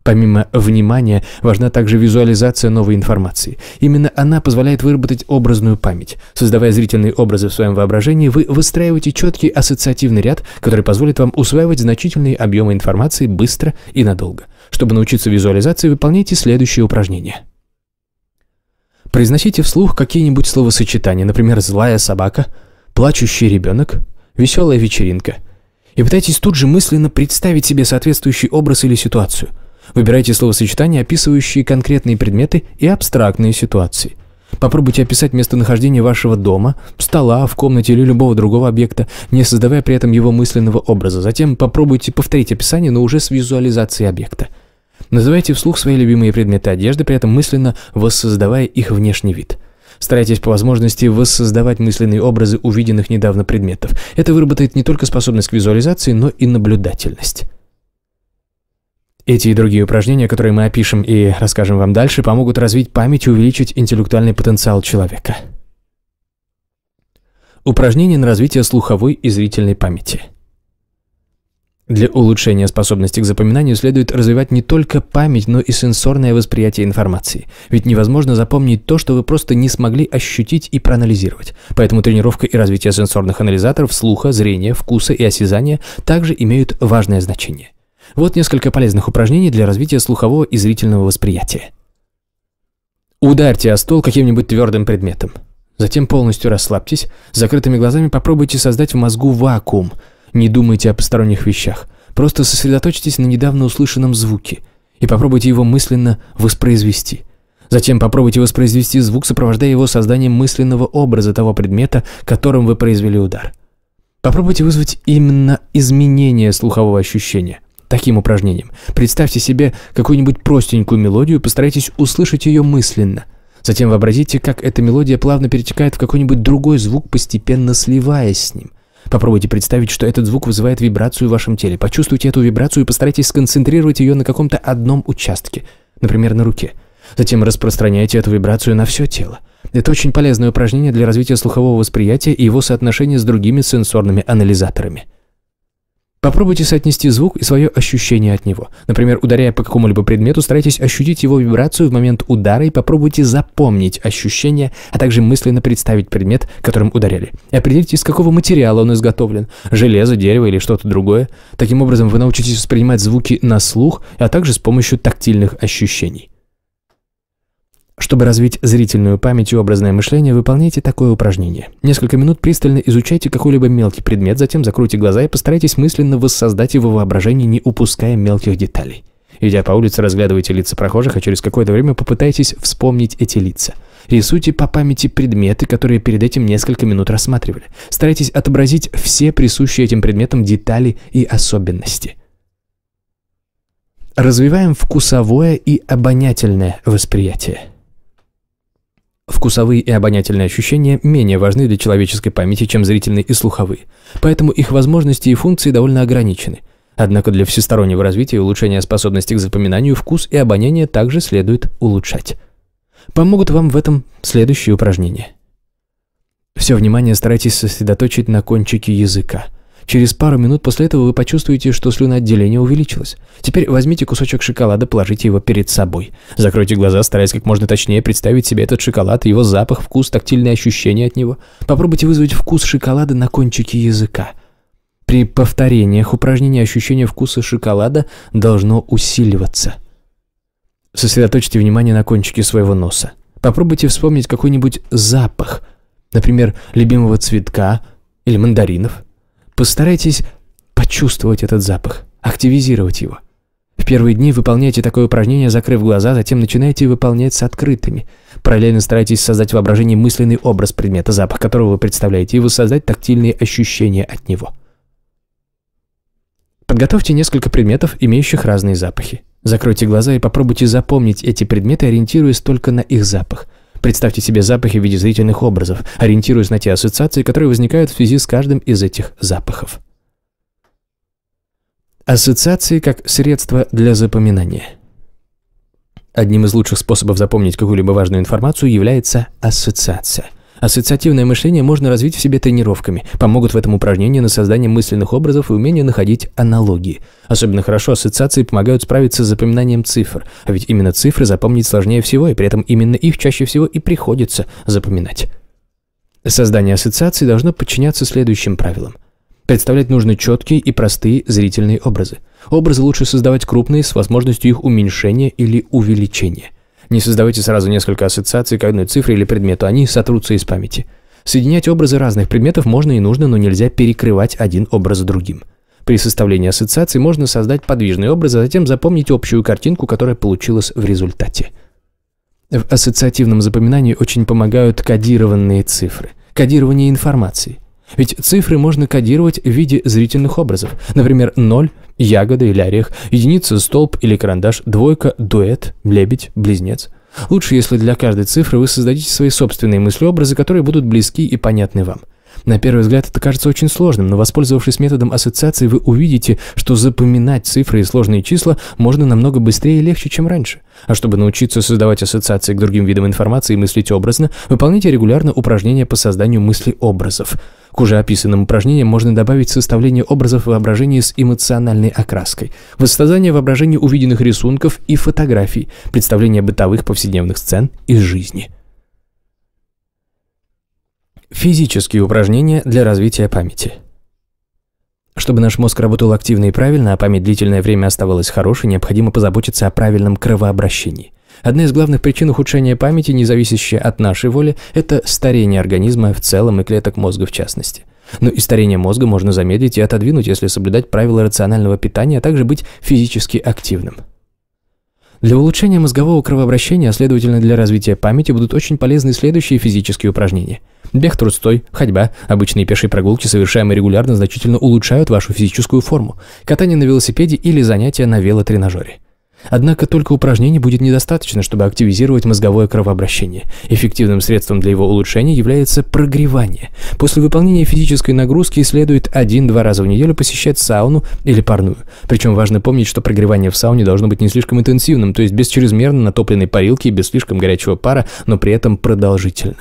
Помимо внимания, важна также визуализация новой информации. Именно она позволяет выработать образную память. Создавая зрительные образы в своем воображении, вы выстраиваете четкий ассоциативный ряд, который позволит вам усваивать значительные объемы информации быстро и надолго. Чтобы научиться визуализации, выполняйте следующие упражнения. Произносите вслух какие-нибудь словосочетания, например, «злая собака», «плачущий ребенок», «веселая вечеринка», и пытайтесь тут же мысленно представить себе соответствующий образ или ситуацию – Выбирайте словосочетания, описывающие конкретные предметы и абстрактные ситуации. Попробуйте описать местонахождение вашего дома, стола, в комнате или любого другого объекта, не создавая при этом его мысленного образа. Затем попробуйте повторить описание, но уже с визуализацией объекта. Называйте вслух свои любимые предметы одежды, при этом мысленно воссоздавая их внешний вид. Старайтесь по возможности воссоздавать мысленные образы увиденных недавно предметов. Это выработает не только способность к визуализации, но и наблюдательность. Эти и другие упражнения, которые мы опишем и расскажем вам дальше, помогут развить память и увеличить интеллектуальный потенциал человека. Упражнение на развитие слуховой и зрительной памяти. Для улучшения способности к запоминанию следует развивать не только память, но и сенсорное восприятие информации. Ведь невозможно запомнить то, что вы просто не смогли ощутить и проанализировать. Поэтому тренировка и развитие сенсорных анализаторов слуха, зрения, вкуса и осязания также имеют важное значение. Вот несколько полезных упражнений для развития слухового и зрительного восприятия. Ударьте о стол каким-нибудь твердым предметом. Затем полностью расслабьтесь, закрытыми глазами попробуйте создать в мозгу вакуум. Не думайте о посторонних вещах. Просто сосредоточьтесь на недавно услышанном звуке и попробуйте его мысленно воспроизвести. Затем попробуйте воспроизвести звук, сопровождая его созданием мысленного образа того предмета, которым вы произвели удар. Попробуйте вызвать именно изменение слухового ощущения таким упражнением. Представьте себе какую-нибудь простенькую мелодию, постарайтесь услышать ее мысленно. Затем вообразите, как эта мелодия плавно перетекает в какой-нибудь другой звук, постепенно сливаясь с ним. Попробуйте представить, что этот звук вызывает вибрацию в вашем теле. Почувствуйте эту вибрацию и постарайтесь сконцентрировать ее на каком-то одном участке, например, на руке. Затем распространяйте эту вибрацию на все тело. Это очень полезное упражнение для развития слухового восприятия и его соотношения с другими сенсорными анализаторами. Попробуйте соотнести звук и свое ощущение от него. Например, ударяя по какому-либо предмету, старайтесь ощутить его вибрацию в момент удара и попробуйте запомнить ощущение, а также мысленно представить предмет, которым ударили. И определите, из какого материала он изготовлен – железо, дерево или что-то другое. Таким образом, вы научитесь воспринимать звуки на слух, а также с помощью тактильных ощущений. Чтобы развить зрительную память и образное мышление, выполняйте такое упражнение. Несколько минут пристально изучайте какой-либо мелкий предмет, затем закройте глаза и постарайтесь мысленно воссоздать его воображение, не упуская мелких деталей. Идя по улице, разглядывайте лица прохожих, а через какое-то время попытайтесь вспомнить эти лица. Рисуйте по памяти предметы, которые перед этим несколько минут рассматривали. Старайтесь отобразить все присущие этим предметам детали и особенности. Развиваем вкусовое и обонятельное восприятие. Вкусовые и обонятельные ощущения менее важны для человеческой памяти, чем зрительные и слуховые, поэтому их возможности и функции довольно ограничены. Однако для всестороннего развития и улучшения способности к запоминанию вкус и обоняние также следует улучшать. Помогут вам в этом следующие упражнения. Все внимание старайтесь сосредоточить на кончике языка – Через пару минут после этого вы почувствуете, что слюноотделение увеличилось. Теперь возьмите кусочек шоколада, положите его перед собой. Закройте глаза, стараясь как можно точнее представить себе этот шоколад, его запах, вкус, тактильные ощущения от него. Попробуйте вызвать вкус шоколада на кончике языка. При повторениях упражнения ощущение вкуса шоколада должно усиливаться. Сосредоточьте внимание на кончике своего носа. Попробуйте вспомнить какой-нибудь запах, например, любимого цветка или мандаринов. Постарайтесь почувствовать этот запах, активизировать его. В первые дни выполняйте такое упражнение, закрыв глаза, затем начинайте выполнять с открытыми. Параллельно старайтесь создать воображение мысленный образ предмета, запах которого вы представляете, и воссоздать тактильные ощущения от него. Подготовьте несколько предметов, имеющих разные запахи. Закройте глаза и попробуйте запомнить эти предметы, ориентируясь только на их запах. Представьте себе запахи в виде зрительных образов, ориентируясь на те ассоциации, которые возникают в связи с каждым из этих запахов. Ассоциации как средство для запоминания. Одним из лучших способов запомнить какую-либо важную информацию является ассоциация. Ассоциативное мышление можно развить в себе тренировками. Помогут в этом упражнения на создание мысленных образов и умение находить аналогии. Особенно хорошо ассоциации помогают справиться с запоминанием цифр. А ведь именно цифры запомнить сложнее всего, и при этом именно их чаще всего и приходится запоминать. Создание ассоциаций должно подчиняться следующим правилам. Представлять нужно четкие и простые зрительные образы. Образы лучше создавать крупные, с возможностью их уменьшения или увеличения. Не создавайте сразу несколько ассоциаций к одной цифре или предмету, они сотрутся из памяти. Соединять образы разных предметов можно и нужно, но нельзя перекрывать один образ другим. При составлении ассоциаций можно создать подвижный образ, а затем запомнить общую картинку, которая получилась в результате. В ассоциативном запоминании очень помогают кодированные цифры, кодирование информации – ведь цифры можно кодировать в виде зрительных образов. Например, ноль – ягода или орех, единица, столб или карандаш, двойка, дуэт, лебедь, близнец. Лучше, если для каждой цифры вы создадите свои собственные мыслеобразы, которые будут близки и понятны вам. На первый взгляд это кажется очень сложным, но воспользовавшись методом ассоциации, вы увидите, что запоминать цифры и сложные числа можно намного быстрее и легче, чем раньше. А чтобы научиться создавать ассоциации к другим видам информации и мыслить образно, выполняйте регулярно упражнения по созданию мыслей-образов. К уже описанным упражнениям можно добавить составление образов воображения с эмоциональной окраской, воссоздание воображения увиденных рисунков и фотографий, представление бытовых повседневных сцен из жизни – Физические упражнения для развития памяти. Чтобы наш мозг работал активно и правильно, а память длительное время оставалась хорошей, необходимо позаботиться о правильном кровообращении. Одна из главных причин ухудшения памяти, не зависящая от нашей воли, это старение организма в целом и клеток мозга в частности. Но и старение мозга можно замедлить и отодвинуть, если соблюдать правила рационального питания, а также быть физически активным. Для улучшения мозгового кровообращения, а следовательно для развития памяти, будут очень полезны следующие физические упражнения. Бег трустой, ходьба, обычные пешие прогулки, совершаемые регулярно, значительно улучшают вашу физическую форму, катание на велосипеде или занятия на велотренажере. Однако только упражнений будет недостаточно, чтобы активизировать мозговое кровообращение. Эффективным средством для его улучшения является прогревание. После выполнения физической нагрузки следует один-два раза в неделю посещать сауну или парную. Причем важно помнить, что прогревание в сауне должно быть не слишком интенсивным, то есть без чрезмерно натопленной парилки и без слишком горячего пара, но при этом продолжительным.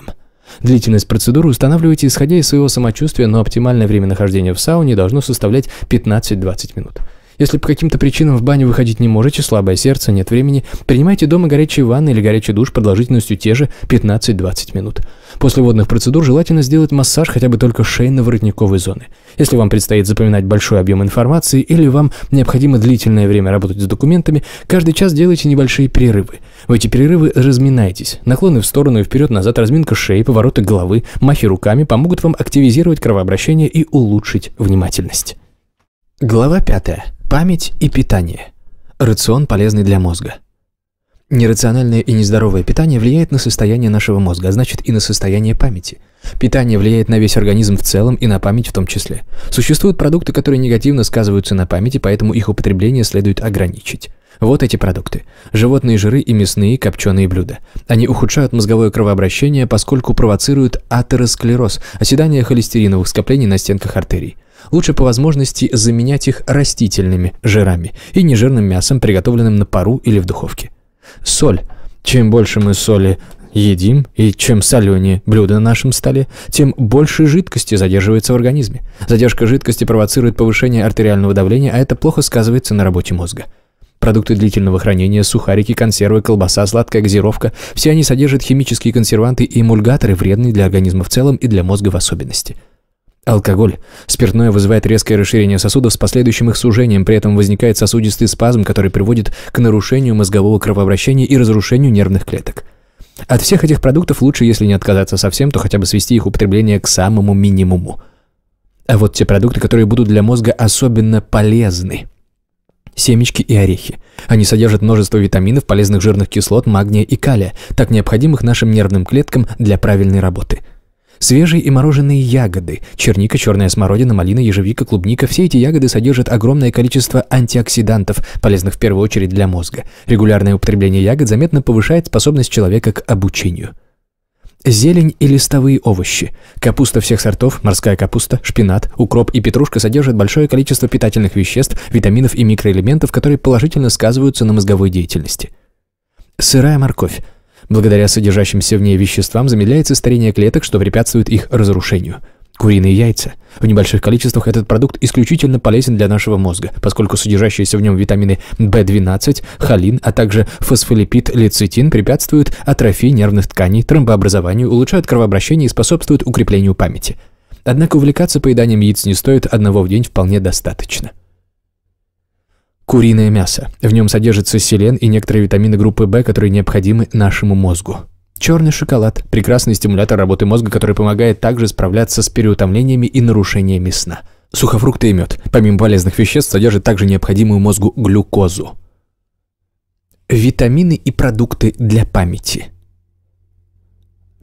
Длительность процедуры устанавливайте исходя из своего самочувствия, но оптимальное время нахождения в сауне должно составлять 15-20 минут. Если по каким-то причинам в баню выходить не можете, слабое сердце, нет времени, принимайте дома горячие ванны или горячий душ продолжительностью те же 15-20 минут. После водных процедур желательно сделать массаж хотя бы только шейно-воротниковой зоны. Если вам предстоит запоминать большой объем информации или вам необходимо длительное время работать с документами, каждый час делайте небольшие перерывы. В эти перерывы разминайтесь. Наклоны в сторону и вперед-назад, разминка шеи, повороты головы, махи руками помогут вам активизировать кровообращение и улучшить внимательность. Глава пятая. Память и питание. Рацион, полезный для мозга. Нерациональное и нездоровое питание влияет на состояние нашего мозга, а значит и на состояние памяти. Питание влияет на весь организм в целом и на память в том числе. Существуют продукты, которые негативно сказываются на памяти, поэтому их употребление следует ограничить. Вот эти продукты. Животные жиры и мясные копченые блюда. Они ухудшают мозговое кровообращение, поскольку провоцируют атеросклероз, оседание холестериновых скоплений на стенках артерий. Лучше по возможности заменять их растительными жирами и нежирным мясом, приготовленным на пару или в духовке. Соль. Чем больше мы соли едим, и чем соленее блюдо на нашем столе, тем больше жидкости задерживается в организме. Задержка жидкости провоцирует повышение артериального давления, а это плохо сказывается на работе мозга. Продукты длительного хранения, сухарики, консервы, колбаса, сладкая газировка – все они содержат химические консерванты и эмульгаторы, вредные для организма в целом и для мозга в особенности – Алкоголь. Спиртное вызывает резкое расширение сосудов с последующим их сужением, при этом возникает сосудистый спазм, который приводит к нарушению мозгового кровообращения и разрушению нервных клеток. От всех этих продуктов лучше, если не отказаться совсем, то хотя бы свести их употребление к самому минимуму. А вот те продукты, которые будут для мозга особенно полезны. Семечки и орехи. Они содержат множество витаминов, полезных жирных кислот, магния и калия, так необходимых нашим нервным клеткам для правильной работы – Свежие и мороженые ягоды – черника, черная смородина, малина, ежевика, клубника – все эти ягоды содержат огромное количество антиоксидантов, полезных в первую очередь для мозга. Регулярное употребление ягод заметно повышает способность человека к обучению. Зелень и листовые овощи. Капуста всех сортов, морская капуста, шпинат, укроп и петрушка содержат большое количество питательных веществ, витаминов и микроэлементов, которые положительно сказываются на мозговой деятельности. Сырая морковь. Благодаря содержащимся в ней веществам замедляется старение клеток, что препятствует их разрушению. Куриные яйца. В небольших количествах этот продукт исключительно полезен для нашего мозга, поскольку содержащиеся в нем витамины b 12 холин, а также фосфолипид лецитин препятствуют атрофии нервных тканей, тромбообразованию, улучшают кровообращение и способствуют укреплению памяти. Однако увлекаться поеданием яиц не стоит, одного в день вполне достаточно. Куриное мясо. В нем содержится селен и некоторые витамины группы В, которые необходимы нашему мозгу. Черный шоколад – прекрасный стимулятор работы мозга, который помогает также справляться с переутомлениями и нарушениями сна. Сухофрукты и мед, помимо полезных веществ, содержат также необходимую мозгу глюкозу. Витамины и продукты для памяти –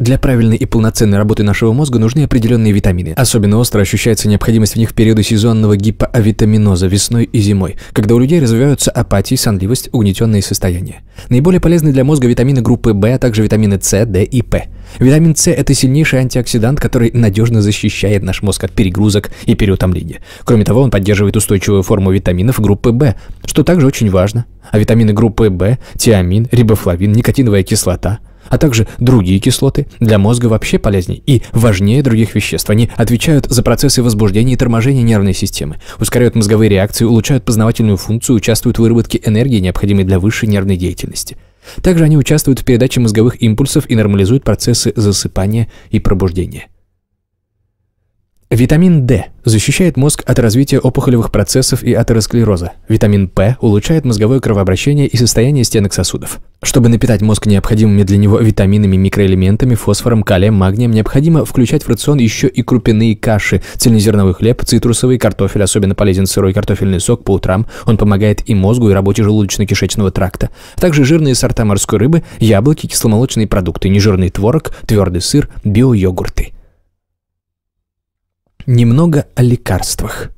для правильной и полноценной работы нашего мозга нужны определенные витамины. Особенно остро ощущается необходимость в них в периоды сезонного гипоавитаминоза весной и зимой, когда у людей развиваются апатии, сонливость, угнетенные состояния. Наиболее полезны для мозга витамины группы В, а также витамины С, Д и П. Витамин С – это сильнейший антиоксидант, который надежно защищает наш мозг от перегрузок и переутомления. Кроме того, он поддерживает устойчивую форму витаминов группы В, что также очень важно. А витамины группы В – тиамин, рибофлавин, никотиновая кислота – а также другие кислоты, для мозга вообще полезнее и важнее других веществ. Они отвечают за процессы возбуждения и торможения нервной системы, ускоряют мозговые реакции, улучшают познавательную функцию, участвуют в выработке энергии, необходимой для высшей нервной деятельности. Также они участвуют в передаче мозговых импульсов и нормализуют процессы засыпания и пробуждения. Витамин D защищает мозг от развития опухолевых процессов и атеросклероза. Витамин P улучшает мозговое кровообращение и состояние стенок сосудов. Чтобы напитать мозг необходимыми для него витаминами, микроэлементами, фосфором, калием, магнием, необходимо включать в рацион еще и крупяные каши, цельнозерновый хлеб, цитрусовый картофель, особенно полезен сырой картофельный сок по утрам, он помогает и мозгу, и работе желудочно-кишечного тракта. также жирные сорта морской рыбы, яблоки, кисломолочные продукты, нежирный творог, твердый сыр, био-йогурты. Немного о лекарствах.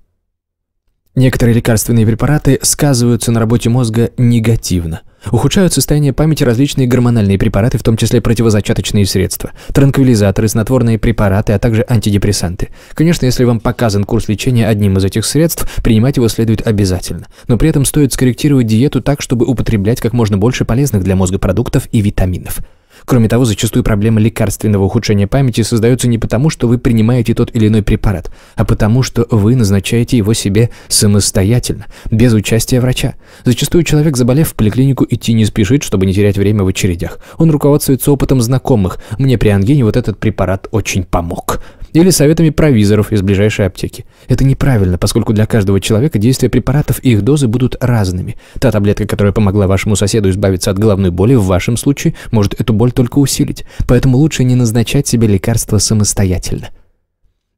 Некоторые лекарственные препараты сказываются на работе мозга негативно. Ухудшают состояние памяти различные гормональные препараты, в том числе противозачаточные средства, транквилизаторы, снотворные препараты, а также антидепрессанты. Конечно, если вам показан курс лечения одним из этих средств, принимать его следует обязательно. Но при этом стоит скорректировать диету так, чтобы употреблять как можно больше полезных для мозга продуктов и витаминов. Кроме того, зачастую проблема лекарственного ухудшения памяти создается не потому, что вы принимаете тот или иной препарат, а потому, что вы назначаете его себе самостоятельно, без участия врача. Зачастую человек, заболев в поликлинику, идти не спешит, чтобы не терять время в очередях. Он руководствуется опытом знакомых. Мне при ангине вот этот препарат очень помог или советами провизоров из ближайшей аптеки. Это неправильно, поскольку для каждого человека действия препаратов и их дозы будут разными. Та таблетка, которая помогла вашему соседу избавиться от головной боли, в вашем случае может эту боль только усилить. Поэтому лучше не назначать себе лекарства самостоятельно.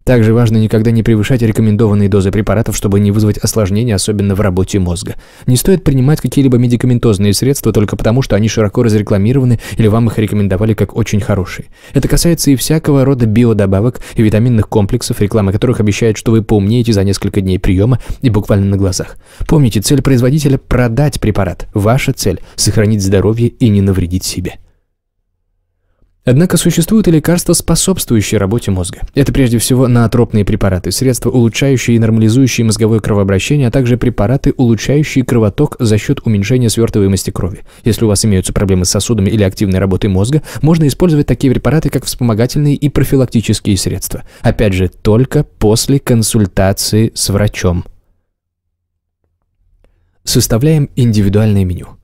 Также важно никогда не превышать рекомендованные дозы препаратов, чтобы не вызвать осложнений, особенно в работе мозга. Не стоит принимать какие-либо медикаментозные средства только потому, что они широко разрекламированы или вам их рекомендовали как очень хорошие. Это касается и всякого рода биодобавок и витаминных комплексов, реклама которых обещает, что вы поумнеете за несколько дней приема и буквально на глазах. Помните, цель производителя – продать препарат. Ваша цель – сохранить здоровье и не навредить себе. Однако существуют и лекарства, способствующие работе мозга. Это прежде всего наотропные препараты, средства, улучшающие и нормализующие мозговое кровообращение, а также препараты, улучшающие кровоток за счет уменьшения свертываемости крови. Если у вас имеются проблемы с сосудами или активной работой мозга, можно использовать такие препараты, как вспомогательные и профилактические средства. Опять же, только после консультации с врачом. Составляем индивидуальное меню.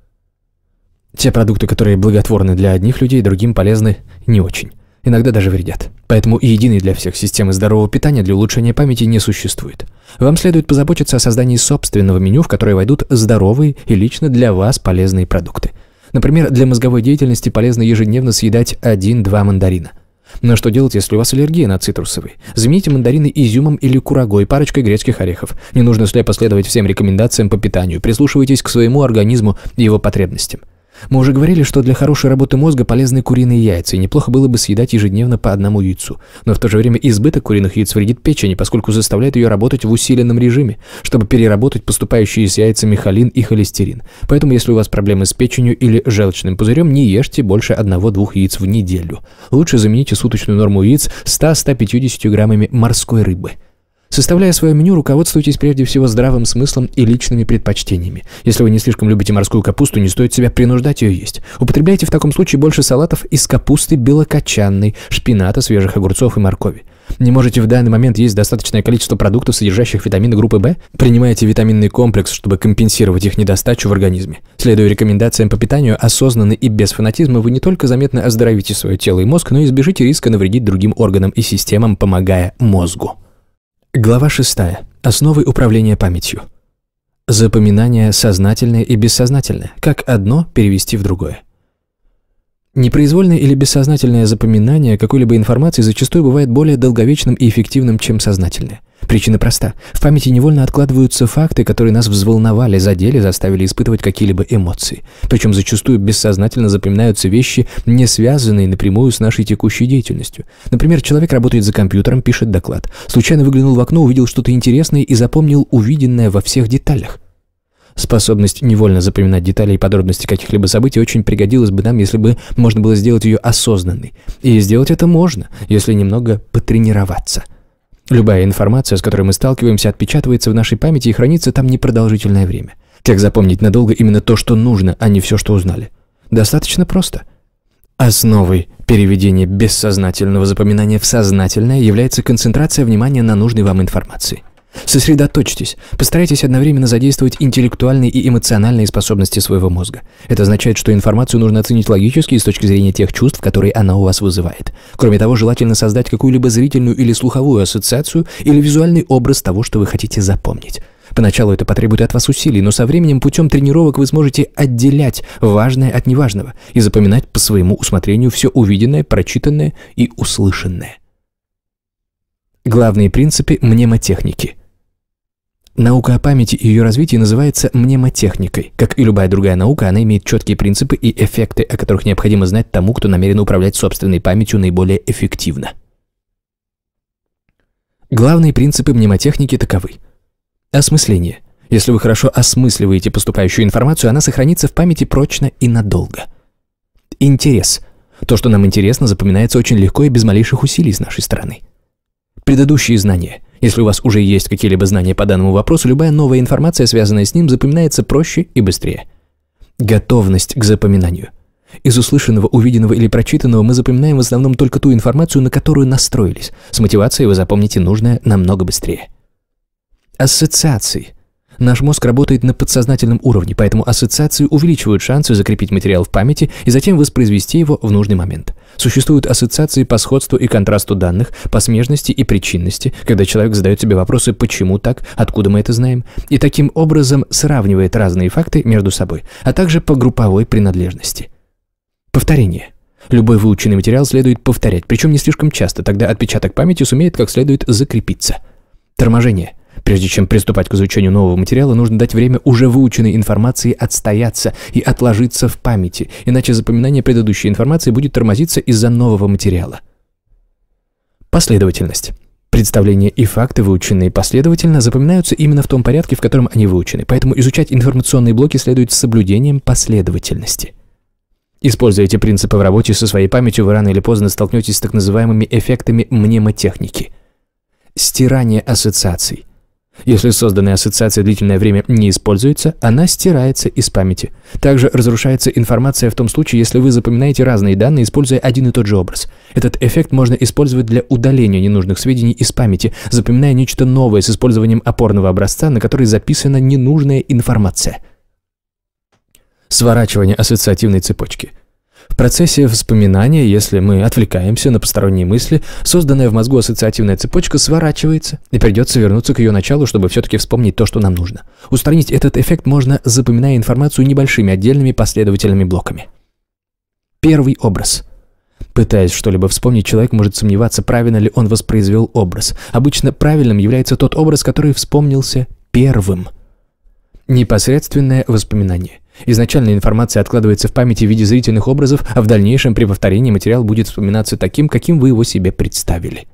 Те продукты, которые благотворны для одних людей, другим полезны не очень. Иногда даже вредят. Поэтому и единой для всех системы здорового питания для улучшения памяти не существует. Вам следует позаботиться о создании собственного меню, в которое войдут здоровые и лично для вас полезные продукты. Например, для мозговой деятельности полезно ежедневно съедать 1-2 мандарина. Но что делать, если у вас аллергия на цитрусовые? Замените мандарины изюмом или курагой, парочкой грецких орехов. Не нужно слепо следовать всем рекомендациям по питанию. Прислушивайтесь к своему организму и его потребностям. Мы уже говорили, что для хорошей работы мозга полезны куриные яйца, и неплохо было бы съедать ежедневно по одному яйцу. Но в то же время избыток куриных яиц вредит печени, поскольку заставляет ее работать в усиленном режиме, чтобы переработать поступающие из яйца холин и холестерин. Поэтому, если у вас проблемы с печенью или желчным пузырем, не ешьте больше одного-двух яиц в неделю. Лучше замените суточную норму яиц 100-150 граммами морской рыбы. Составляя свое меню, руководствуйтесь прежде всего здравым смыслом и личными предпочтениями. Если вы не слишком любите морскую капусту, не стоит себя принуждать ее есть. Употребляйте в таком случае больше салатов из капусты белокочанной, шпината, свежих огурцов и моркови. Не можете в данный момент есть достаточное количество продуктов, содержащих витамины группы В? Принимайте витаминный комплекс, чтобы компенсировать их недостачу в организме. Следуя рекомендациям по питанию, осознанно и без фанатизма, вы не только заметно оздоровите свое тело и мозг, но и избежите риска навредить другим органам и системам, помогая мозгу. Глава 6. Основы управления памятью. Запоминание сознательное и бессознательное, как одно перевести в другое. Непроизвольное или бессознательное запоминание какой-либо информации зачастую бывает более долговечным и эффективным, чем сознательное. Причина проста. В памяти невольно откладываются факты, которые нас взволновали, задели, заставили испытывать какие-либо эмоции. Причем зачастую бессознательно запоминаются вещи, не связанные напрямую с нашей текущей деятельностью. Например, человек работает за компьютером, пишет доклад. Случайно выглянул в окно, увидел что-то интересное и запомнил увиденное во всех деталях. Способность невольно запоминать детали и подробности каких-либо событий очень пригодилась бы нам, если бы можно было сделать ее осознанной. И сделать это можно, если немного потренироваться. Любая информация, с которой мы сталкиваемся, отпечатывается в нашей памяти и хранится там непродолжительное время. Как запомнить надолго именно то, что нужно, а не все, что узнали? Достаточно просто. Основой переведения бессознательного запоминания в сознательное является концентрация внимания на нужной вам информации. Сосредоточьтесь. Постарайтесь одновременно задействовать интеллектуальные и эмоциональные способности своего мозга. Это означает, что информацию нужно оценить логически с точки зрения тех чувств, которые она у вас вызывает. Кроме того, желательно создать какую-либо зрительную или слуховую ассоциацию или визуальный образ того, что вы хотите запомнить. Поначалу это потребует от вас усилий, но со временем путем тренировок вы сможете отделять важное от неважного и запоминать по своему усмотрению все увиденное, прочитанное и услышанное. Главные принципы мнемотехники – Наука о памяти и ее развитии называется мнемотехникой. Как и любая другая наука, она имеет четкие принципы и эффекты, о которых необходимо знать тому, кто намерен управлять собственной памятью наиболее эффективно. Главные принципы мнемотехники таковы. Осмысление. Если вы хорошо осмысливаете поступающую информацию, она сохранится в памяти прочно и надолго. Интерес. То, что нам интересно, запоминается очень легко и без малейших усилий с нашей стороны. Предыдущие знания – если у вас уже есть какие-либо знания по данному вопросу, любая новая информация, связанная с ним, запоминается проще и быстрее. Готовность к запоминанию. Из услышанного, увиденного или прочитанного мы запоминаем в основном только ту информацию, на которую настроились. С мотивацией вы запомните нужное намного быстрее. Ассоциации – Наш мозг работает на подсознательном уровне, поэтому ассоциации увеличивают шансы закрепить материал в памяти и затем воспроизвести его в нужный момент. Существуют ассоциации по сходству и контрасту данных, по смежности и причинности, когда человек задает себе вопросы «почему так?», «откуда мы это знаем?», и таким образом сравнивает разные факты между собой, а также по групповой принадлежности. Повторение. Любой выученный материал следует повторять, причем не слишком часто, тогда отпечаток памяти сумеет как следует закрепиться. Торможение – Прежде чем приступать к изучению нового материала, нужно дать время уже выученной информации отстояться и отложиться в памяти, иначе запоминание предыдущей информации будет тормозиться из-за нового материала. Последовательность. Представления и факты, выученные последовательно, запоминаются именно в том порядке, в котором они выучены, поэтому изучать информационные блоки следует с соблюдением последовательности. Используя эти принципы в работе со своей памятью, вы рано или поздно столкнетесь с так называемыми эффектами мнемотехники. Стирание ассоциаций – если созданная ассоциация длительное время не используется, она стирается из памяти. Также разрушается информация в том случае, если вы запоминаете разные данные, используя один и тот же образ. Этот эффект можно использовать для удаления ненужных сведений из памяти, запоминая нечто новое с использованием опорного образца, на который записана ненужная информация. Сворачивание ассоциативной цепочки – в процессе вспоминания, если мы отвлекаемся на посторонние мысли, созданная в мозгу ассоциативная цепочка сворачивается, и придется вернуться к ее началу, чтобы все-таки вспомнить то, что нам нужно. Устранить этот эффект можно, запоминая информацию небольшими отдельными последовательными блоками. Первый образ – Пытаясь что-либо вспомнить, человек может сомневаться, правильно ли он воспроизвел образ. Обычно правильным является тот образ, который вспомнился первым. Непосредственное воспоминание. Изначальная информация откладывается в памяти в виде зрительных образов, а в дальнейшем при повторении материал будет вспоминаться таким, каким вы его себе представили.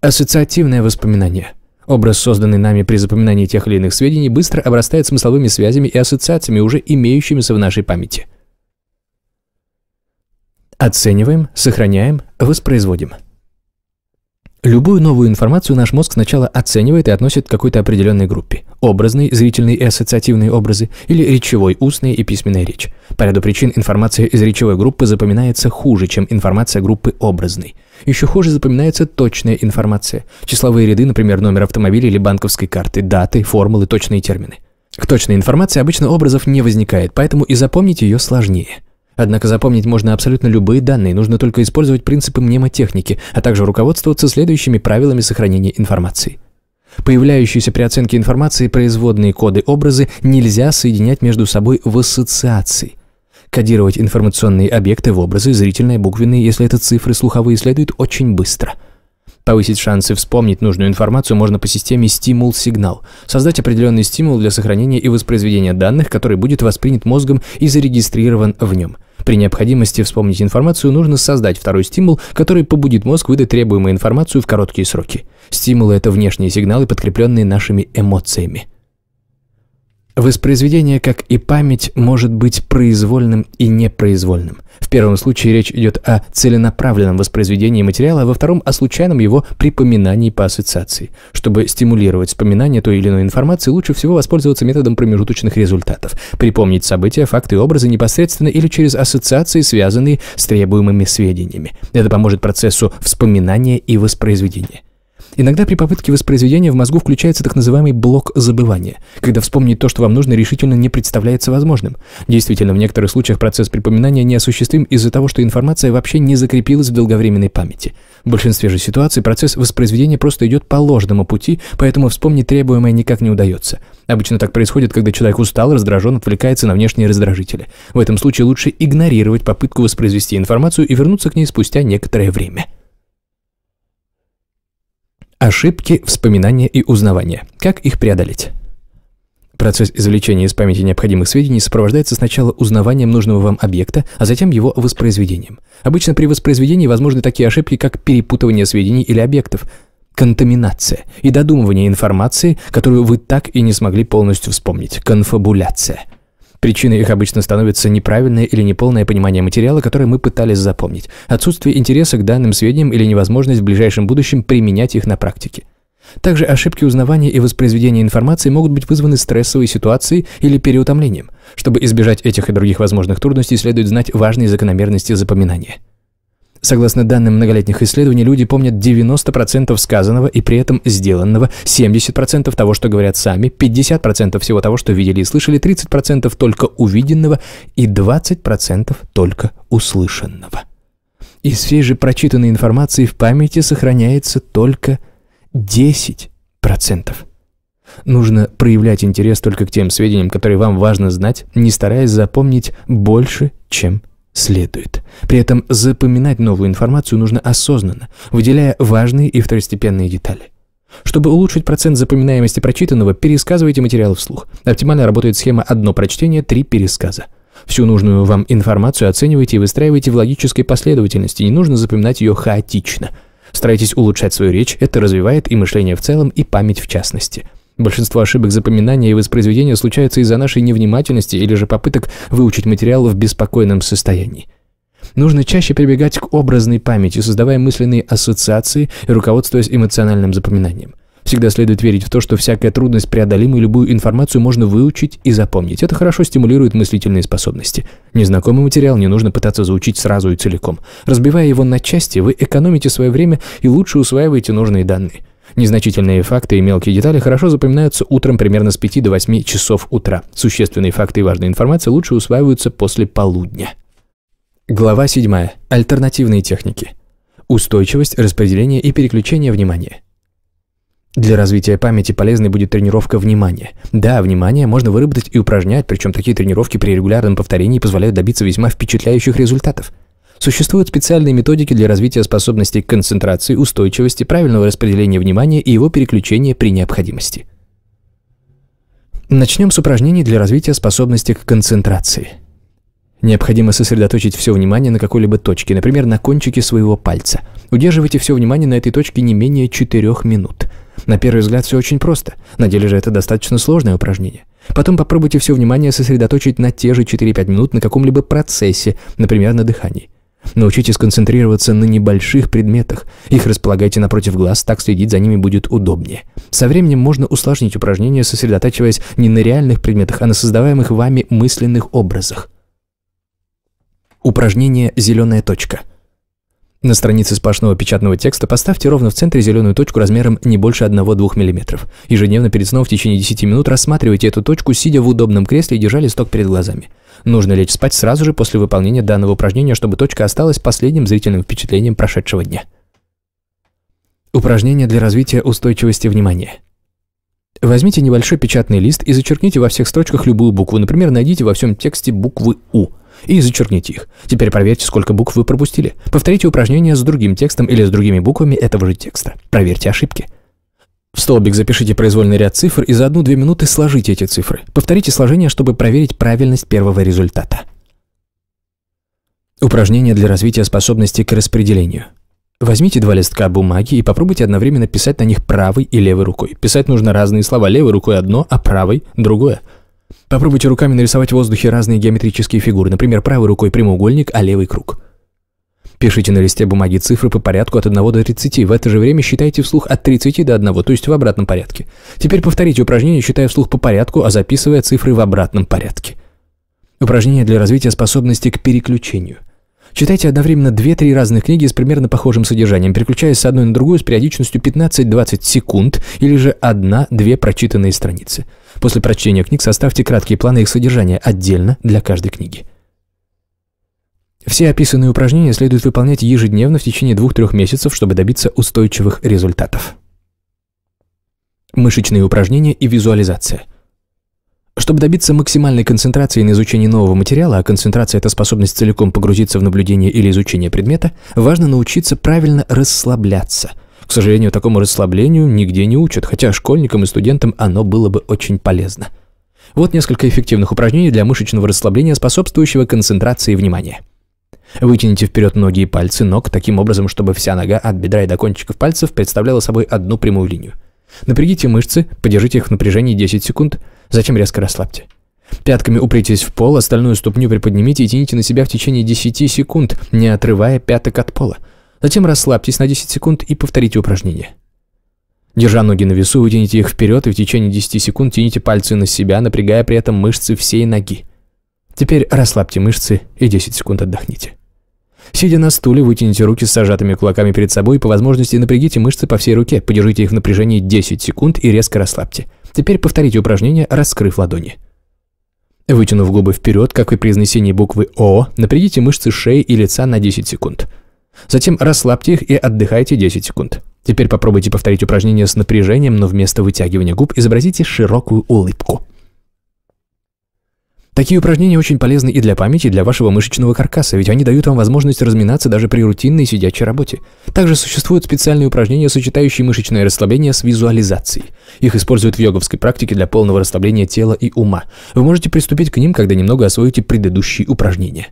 Ассоциативное воспоминание. Образ, созданный нами при запоминании тех или иных сведений, быстро обрастает смысловыми связями и ассоциациями, уже имеющимися в нашей памяти. Оцениваем, сохраняем, воспроизводим. Любую новую информацию наш мозг сначала оценивает и относит к какой-то определенной группе. Образные, зрительные и ассоциативные образы или речевой, устная и письменная речь. По ряду причин информация из речевой группы запоминается хуже, чем информация группы образной. Еще хуже запоминается точная информация. Числовые ряды, например, номер автомобиля или банковской карты, даты, формулы, точные термины. К точной информации обычно образов не возникает, поэтому и запомнить ее сложнее. Однако запомнить можно абсолютно любые данные, нужно только использовать принципы мнемотехники, а также руководствоваться следующими правилами сохранения информации. Появляющиеся при оценке информации производные коды-образы нельзя соединять между собой в ассоциации. Кодировать информационные объекты в образы, зрительные, буквенные, если это цифры, слуховые, следует очень быстро. Повысить шансы вспомнить нужную информацию можно по системе стимул-сигнал. Создать определенный стимул для сохранения и воспроизведения данных, который будет воспринят мозгом и зарегистрирован в нем. При необходимости вспомнить информацию нужно создать второй стимул, который побудит мозг выдать требуемую информацию в короткие сроки. Стимулы – это внешние сигналы, подкрепленные нашими эмоциями. Воспроизведение, как и память, может быть произвольным и непроизвольным. В первом случае речь идет о целенаправленном воспроизведении материала, а во втором – о случайном его припоминании по ассоциации. Чтобы стимулировать вспоминание той или иной информации, лучше всего воспользоваться методом промежуточных результатов. Припомнить события, факты и образы непосредственно или через ассоциации, связанные с требуемыми сведениями. Это поможет процессу вспоминания и воспроизведения. Иногда при попытке воспроизведения в мозгу включается так называемый блок забывания, когда вспомнить то, что вам нужно, решительно не представляется возможным. Действительно, в некоторых случаях процесс припоминания неосуществим из-за того, что информация вообще не закрепилась в долговременной памяти. В большинстве же ситуаций процесс воспроизведения просто идет по ложному пути, поэтому вспомнить требуемое никак не удается. Обычно так происходит, когда человек устал, раздражен, отвлекается на внешние раздражители. В этом случае лучше игнорировать попытку воспроизвести информацию и вернуться к ней спустя некоторое время. Ошибки вспоминания и узнавания. Как их преодолеть? Процесс извлечения из памяти необходимых сведений сопровождается сначала узнаванием нужного вам объекта, а затем его воспроизведением. Обычно при воспроизведении возможны такие ошибки, как перепутывание сведений или объектов, контаминация и додумывание информации, которую вы так и не смогли полностью вспомнить, конфабуляция – Причиной их обычно становится неправильное или неполное понимание материала, который мы пытались запомнить, отсутствие интереса к данным сведениям или невозможность в ближайшем будущем применять их на практике. Также ошибки узнавания и воспроизведения информации могут быть вызваны стрессовой ситуацией или переутомлением. Чтобы избежать этих и других возможных трудностей, следует знать важные закономерности запоминания. Согласно данным многолетних исследований, люди помнят 90% сказанного и при этом сделанного, 70% того, что говорят сами, 50% всего того, что видели и слышали, 30% только увиденного и 20% только услышанного. Из всей же прочитанной информации в памяти сохраняется только 10%. Нужно проявлять интерес только к тем сведениям, которые вам важно знать, не стараясь запомнить больше, чем следует. При этом запоминать новую информацию нужно осознанно, выделяя важные и второстепенные детали. Чтобы улучшить процент запоминаемости прочитанного, пересказывайте материал вслух. Оптимально работает схема «одно прочтение, три пересказа». Всю нужную вам информацию оценивайте и выстраивайте в логической последовательности, не нужно запоминать ее хаотично. Старайтесь улучшать свою речь, это развивает и мышление в целом, и память в частности. Большинство ошибок запоминания и воспроизведения случаются из-за нашей невнимательности или же попыток выучить материал в беспокойном состоянии. Нужно чаще прибегать к образной памяти, создавая мысленные ассоциации и руководствуясь эмоциональным запоминанием. Всегда следует верить в то, что всякая трудность преодолима и любую информацию можно выучить и запомнить. Это хорошо стимулирует мыслительные способности. Незнакомый материал не нужно пытаться заучить сразу и целиком. Разбивая его на части, вы экономите свое время и лучше усваиваете нужные данные. Незначительные факты и мелкие детали хорошо запоминаются утром примерно с 5 до 8 часов утра. Существенные факты и важная информация лучше усваиваются после полудня. Глава 7. Альтернативные техники. Устойчивость, распределение и переключение внимания. Для развития памяти полезной будет тренировка внимания. Да, внимание можно выработать и упражнять, причем такие тренировки при регулярном повторении позволяют добиться весьма впечатляющих результатов – Существуют специальные методики для развития способностей к концентрации, устойчивости, правильного распределения внимания и его переключения при необходимости. Начнем с упражнений для развития способности к концентрации. Необходимо сосредоточить все внимание на какой-либо точке, например, на кончике своего пальца. Удерживайте все внимание на этой точке не менее 4 минут. На первый взгляд все очень просто, на деле же это достаточно сложное упражнение. Потом попробуйте все внимание сосредоточить на те же 4-5 минут на каком-либо процессе, например, на дыхании. Научитесь концентрироваться на небольших предметах. Их располагайте напротив глаз, так следить за ними будет удобнее. Со временем можно усложнить упражнение, сосредотачиваясь не на реальных предметах, а на создаваемых вами мысленных образах. Упражнение «Зеленая точка». На странице сплошного печатного текста поставьте ровно в центре зеленую точку размером не больше 1-2 мм. Ежедневно перед сном в течение 10 минут рассматривайте эту точку, сидя в удобном кресле и держа листок перед глазами. Нужно лечь спать сразу же после выполнения данного упражнения, чтобы точка осталась последним зрительным впечатлением прошедшего дня. Упражнение для развития устойчивости внимания. Возьмите небольшой печатный лист и зачеркните во всех строчках любую букву. Например, найдите во всем тексте буквы «У» и зачеркните их. Теперь проверьте, сколько букв вы пропустили. Повторите упражнение с другим текстом или с другими буквами этого же текста. Проверьте ошибки. В столбик запишите произвольный ряд цифр и за 1-2 минуты сложите эти цифры. Повторите сложение, чтобы проверить правильность первого результата. Упражнение для развития способности к распределению. Возьмите два листка бумаги и попробуйте одновременно писать на них правой и левой рукой. Писать нужно разные слова, левой рукой одно, а правой – другое. Попробуйте руками нарисовать в воздухе разные геометрические фигуры, например, правой рукой прямоугольник, а левый круг. Пишите на листе бумаги цифры по порядку от 1 до 30. В это же время считайте вслух от 30 до 1, то есть в обратном порядке. Теперь повторите упражнение, считая вслух по порядку, а записывая цифры в обратном порядке. Упражнение для развития способности к переключению – Читайте одновременно 2-3 разных книги с примерно похожим содержанием, переключаясь с одной на другую с периодичностью 15-20 секунд или же 1-2 прочитанные страницы. После прочтения книг составьте краткие планы их содержания отдельно для каждой книги. Все описанные упражнения следует выполнять ежедневно в течение 2-3 месяцев, чтобы добиться устойчивых результатов. Мышечные упражнения и визуализация – чтобы добиться максимальной концентрации на изучении нового материала, а концентрация – это способность целиком погрузиться в наблюдение или изучение предмета, важно научиться правильно расслабляться. К сожалению, такому расслаблению нигде не учат, хотя школьникам и студентам оно было бы очень полезно. Вот несколько эффективных упражнений для мышечного расслабления, способствующего концентрации внимания. Вытяните вперед ноги и пальцы ног таким образом, чтобы вся нога от бедра и до кончиков пальцев представляла собой одну прямую линию. Напрягите мышцы, подержите их в напряжении 10 секунд, затем резко расслабьте. Пятками упритесь в пол, остальную ступню приподнимите и тяните на себя в течение 10 секунд, не отрывая пяток от пола. Затем расслабьтесь на 10 секунд и повторите упражнение. Держа ноги на весу, вытяните их вперед и в течение 10 секунд тяните пальцы на себя, напрягая при этом мышцы всей ноги. Теперь расслабьте мышцы и 10 секунд отдохните. Сидя на стуле, вытяните руки с сажатыми кулаками перед собой и по возможности напрягите мышцы по всей руке, подержите их в напряжении 10 секунд и резко расслабьте. Теперь повторите упражнение, раскрыв ладони. Вытянув губы вперед, как при произнесении буквы О, напрягите мышцы шеи и лица на 10 секунд. Затем расслабьте их и отдыхайте 10 секунд. Теперь попробуйте повторить упражнение с напряжением, но вместо вытягивания губ изобразите широкую улыбку. Такие упражнения очень полезны и для памяти, и для вашего мышечного каркаса, ведь они дают вам возможность разминаться даже при рутинной сидячей работе. Также существуют специальные упражнения, сочетающие мышечное расслабление с визуализацией. Их используют в йоговской практике для полного расслабления тела и ума. Вы можете приступить к ним, когда немного освоите предыдущие упражнения.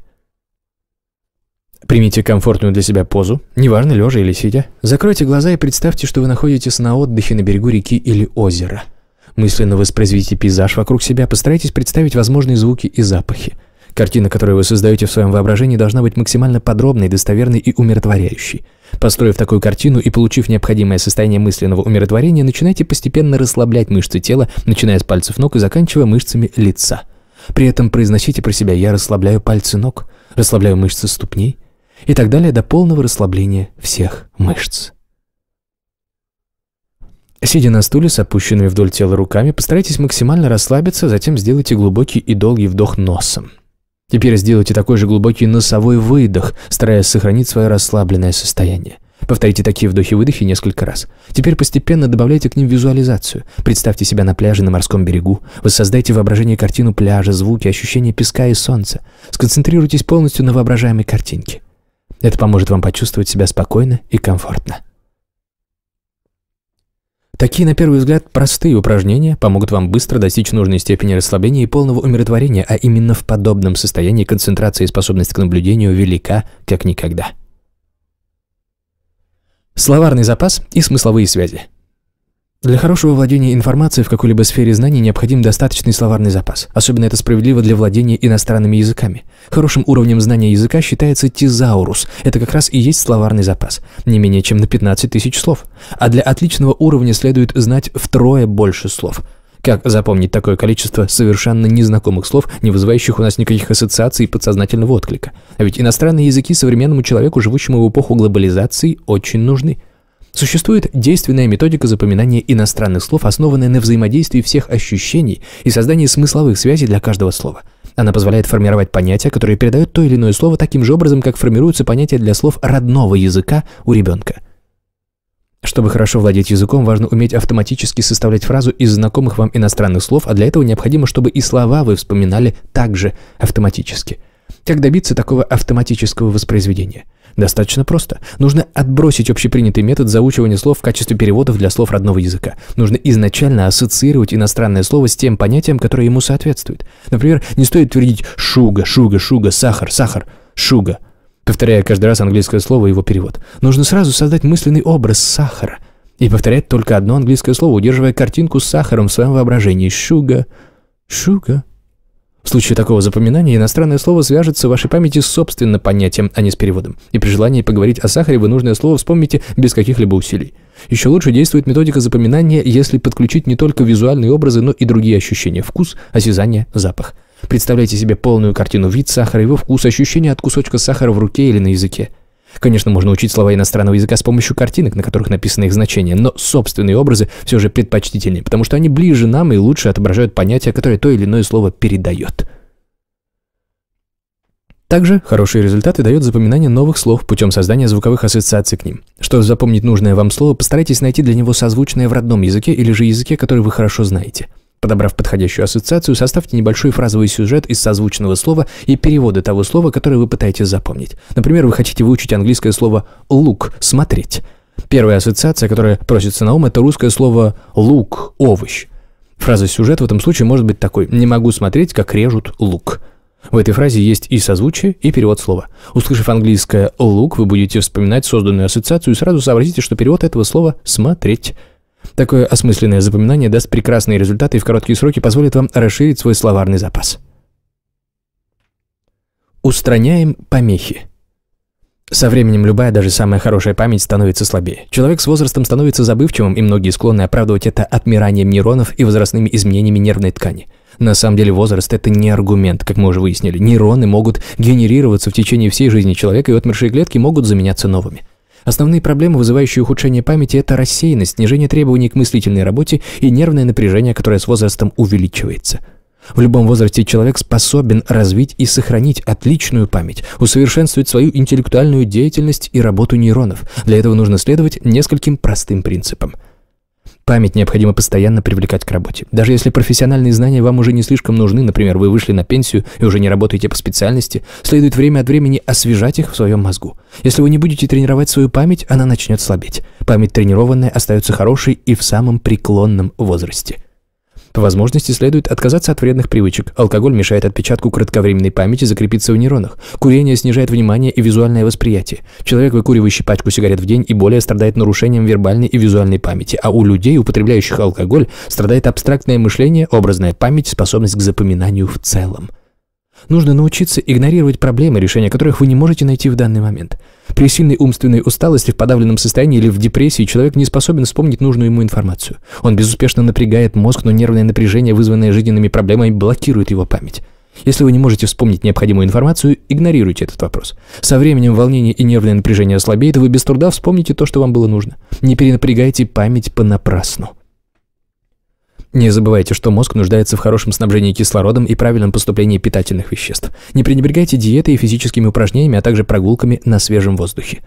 Примите комфортную для себя позу, неважно, лежа или сидя. Закройте глаза и представьте, что вы находитесь на отдыхе на берегу реки или озера – Мысленно воспроизведите пейзаж вокруг себя, постарайтесь представить возможные звуки и запахи. Картина, которую вы создаете в своем воображении, должна быть максимально подробной, достоверной и умиротворяющей. Построив такую картину и получив необходимое состояние мысленного умиротворения, начинайте постепенно расслаблять мышцы тела, начиная с пальцев ног и заканчивая мышцами лица. При этом произносите про себя «я расслабляю пальцы ног», «расслабляю мышцы ступней» и так далее до полного расслабления всех мышц. Сидя на стуле с опущенными вдоль тела руками, постарайтесь максимально расслабиться, затем сделайте глубокий и долгий вдох носом. Теперь сделайте такой же глубокий носовой выдох, стараясь сохранить свое расслабленное состояние. Повторите такие вдохи-выдохи несколько раз. Теперь постепенно добавляйте к ним визуализацию. Представьте себя на пляже на морском берегу. Воссоздайте воображение картину пляжа, звуки, ощущения песка и солнца. Сконцентрируйтесь полностью на воображаемой картинке. Это поможет вам почувствовать себя спокойно и комфортно. Такие, на первый взгляд, простые упражнения помогут вам быстро достичь нужной степени расслабления и полного умиротворения, а именно в подобном состоянии концентрация и способность к наблюдению велика как никогда. Словарный запас и смысловые связи – для хорошего владения информацией в какой-либо сфере знаний необходим достаточный словарный запас. Особенно это справедливо для владения иностранными языками. Хорошим уровнем знания языка считается тезаурус. Это как раз и есть словарный запас. Не менее чем на 15 тысяч слов. А для отличного уровня следует знать втрое больше слов. Как запомнить такое количество совершенно незнакомых слов, не вызывающих у нас никаких ассоциаций и подсознательного отклика? А ведь иностранные языки современному человеку, живущему в эпоху глобализации, очень нужны. Существует действенная методика запоминания иностранных слов, основанная на взаимодействии всех ощущений и создании смысловых связей для каждого слова. Она позволяет формировать понятия, которые передают то или иное слово таким же образом, как формируются понятия для слов родного языка у ребенка. Чтобы хорошо владеть языком, важно уметь автоматически составлять фразу из знакомых вам иностранных слов, а для этого необходимо, чтобы и слова вы вспоминали также автоматически. Как добиться такого автоматического воспроизведения? Достаточно просто. Нужно отбросить общепринятый метод заучивания слов в качестве переводов для слов родного языка. Нужно изначально ассоциировать иностранное слово с тем понятием, которое ему соответствует. Например, не стоит твердить «шуга», «шуга», «шуга», «сахар», «сахар», «шуга», повторяя каждый раз английское слово и его перевод. Нужно сразу создать мысленный образ сахара и повторять только одно английское слово, удерживая картинку с сахаром в своем воображении. «Шуга», «шуга», в случае такого запоминания иностранное слово свяжется в вашей памяти с собственным понятием, а не с переводом. И при желании поговорить о сахаре вы нужное слово вспомните без каких-либо усилий. Еще лучше действует методика запоминания, если подключить не только визуальные образы, но и другие ощущения – вкус, осязание, запах. Представляйте себе полную картину – вид сахара, его вкус, ощущение от кусочка сахара в руке или на языке – Конечно, можно учить слова иностранного языка с помощью картинок, на которых написано их значение, но собственные образы все же предпочтительнее, потому что они ближе нам и лучше отображают понятия, которые то или иное слово передает. Также хорошие результаты дает запоминание новых слов путем создания звуковых ассоциаций к ним. Чтобы запомнить нужное вам слово, постарайтесь найти для него созвучное в родном языке или же языке, который вы хорошо знаете – Подобрав подходящую ассоциацию, составьте небольшой фразовый сюжет из созвучного слова и переводы того слова, которое вы пытаетесь запомнить. Например, вы хотите выучить английское слово лук, – «смотреть». Первая ассоциация, которая просится на ум, это русское слово «лук» – «овощ». Фраза-сюжет в этом случае может быть такой «не могу смотреть, как режут лук». В этой фразе есть и созвучие, и перевод слова. Услышав английское «лук», вы будете вспоминать созданную ассоциацию и сразу сообразите, что перевод этого слова «смотреть». Такое осмысленное запоминание даст прекрасные результаты и в короткие сроки позволит вам расширить свой словарный запас. Устраняем помехи. Со временем любая, даже самая хорошая память становится слабее. Человек с возрастом становится забывчивым, и многие склонны оправдывать это отмиранием нейронов и возрастными изменениями нервной ткани. На самом деле возраст – это не аргумент, как мы уже выяснили. Нейроны могут генерироваться в течение всей жизни человека, и отмершие клетки могут заменяться новыми. Основные проблемы, вызывающие ухудшение памяти, это рассеянность, снижение требований к мыслительной работе и нервное напряжение, которое с возрастом увеличивается. В любом возрасте человек способен развить и сохранить отличную память, усовершенствовать свою интеллектуальную деятельность и работу нейронов. Для этого нужно следовать нескольким простым принципам – Память необходимо постоянно привлекать к работе. Даже если профессиональные знания вам уже не слишком нужны, например, вы вышли на пенсию и уже не работаете по специальности, следует время от времени освежать их в своем мозгу. Если вы не будете тренировать свою память, она начнет слабеть. Память тренированная остается хорошей и в самом преклонном возрасте. По возможности следует отказаться от вредных привычек. Алкоголь мешает отпечатку кратковременной памяти закрепиться в нейронах. Курение снижает внимание и визуальное восприятие. Человек, выкуривающий пачку сигарет в день и более, страдает нарушением вербальной и визуальной памяти, а у людей, употребляющих алкоголь, страдает абстрактное мышление, образная память, способность к запоминанию в целом. Нужно научиться игнорировать проблемы, решения которых вы не можете найти в данный момент. При сильной умственной усталости, в подавленном состоянии или в депрессии человек не способен вспомнить нужную ему информацию. Он безуспешно напрягает мозг, но нервное напряжение, вызванное жизненными проблемами, блокирует его память. Если вы не можете вспомнить необходимую информацию, игнорируйте этот вопрос. Со временем волнение и нервное напряжение ослабеет, и вы без труда вспомните то, что вам было нужно. Не перенапрягайте память понапрасну. Не забывайте, что мозг нуждается в хорошем снабжении кислородом и правильном поступлении питательных веществ. Не пренебрегайте диетой и физическими упражнениями, а также прогулками на свежем воздухе.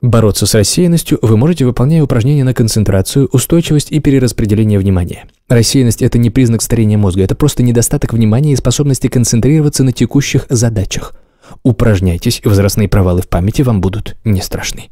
Бороться с рассеянностью вы можете, выполняя упражнения на концентрацию, устойчивость и перераспределение внимания. Рассеянность – это не признак старения мозга, это просто недостаток внимания и способности концентрироваться на текущих задачах. Упражняйтесь, и возрастные провалы в памяти вам будут не страшны.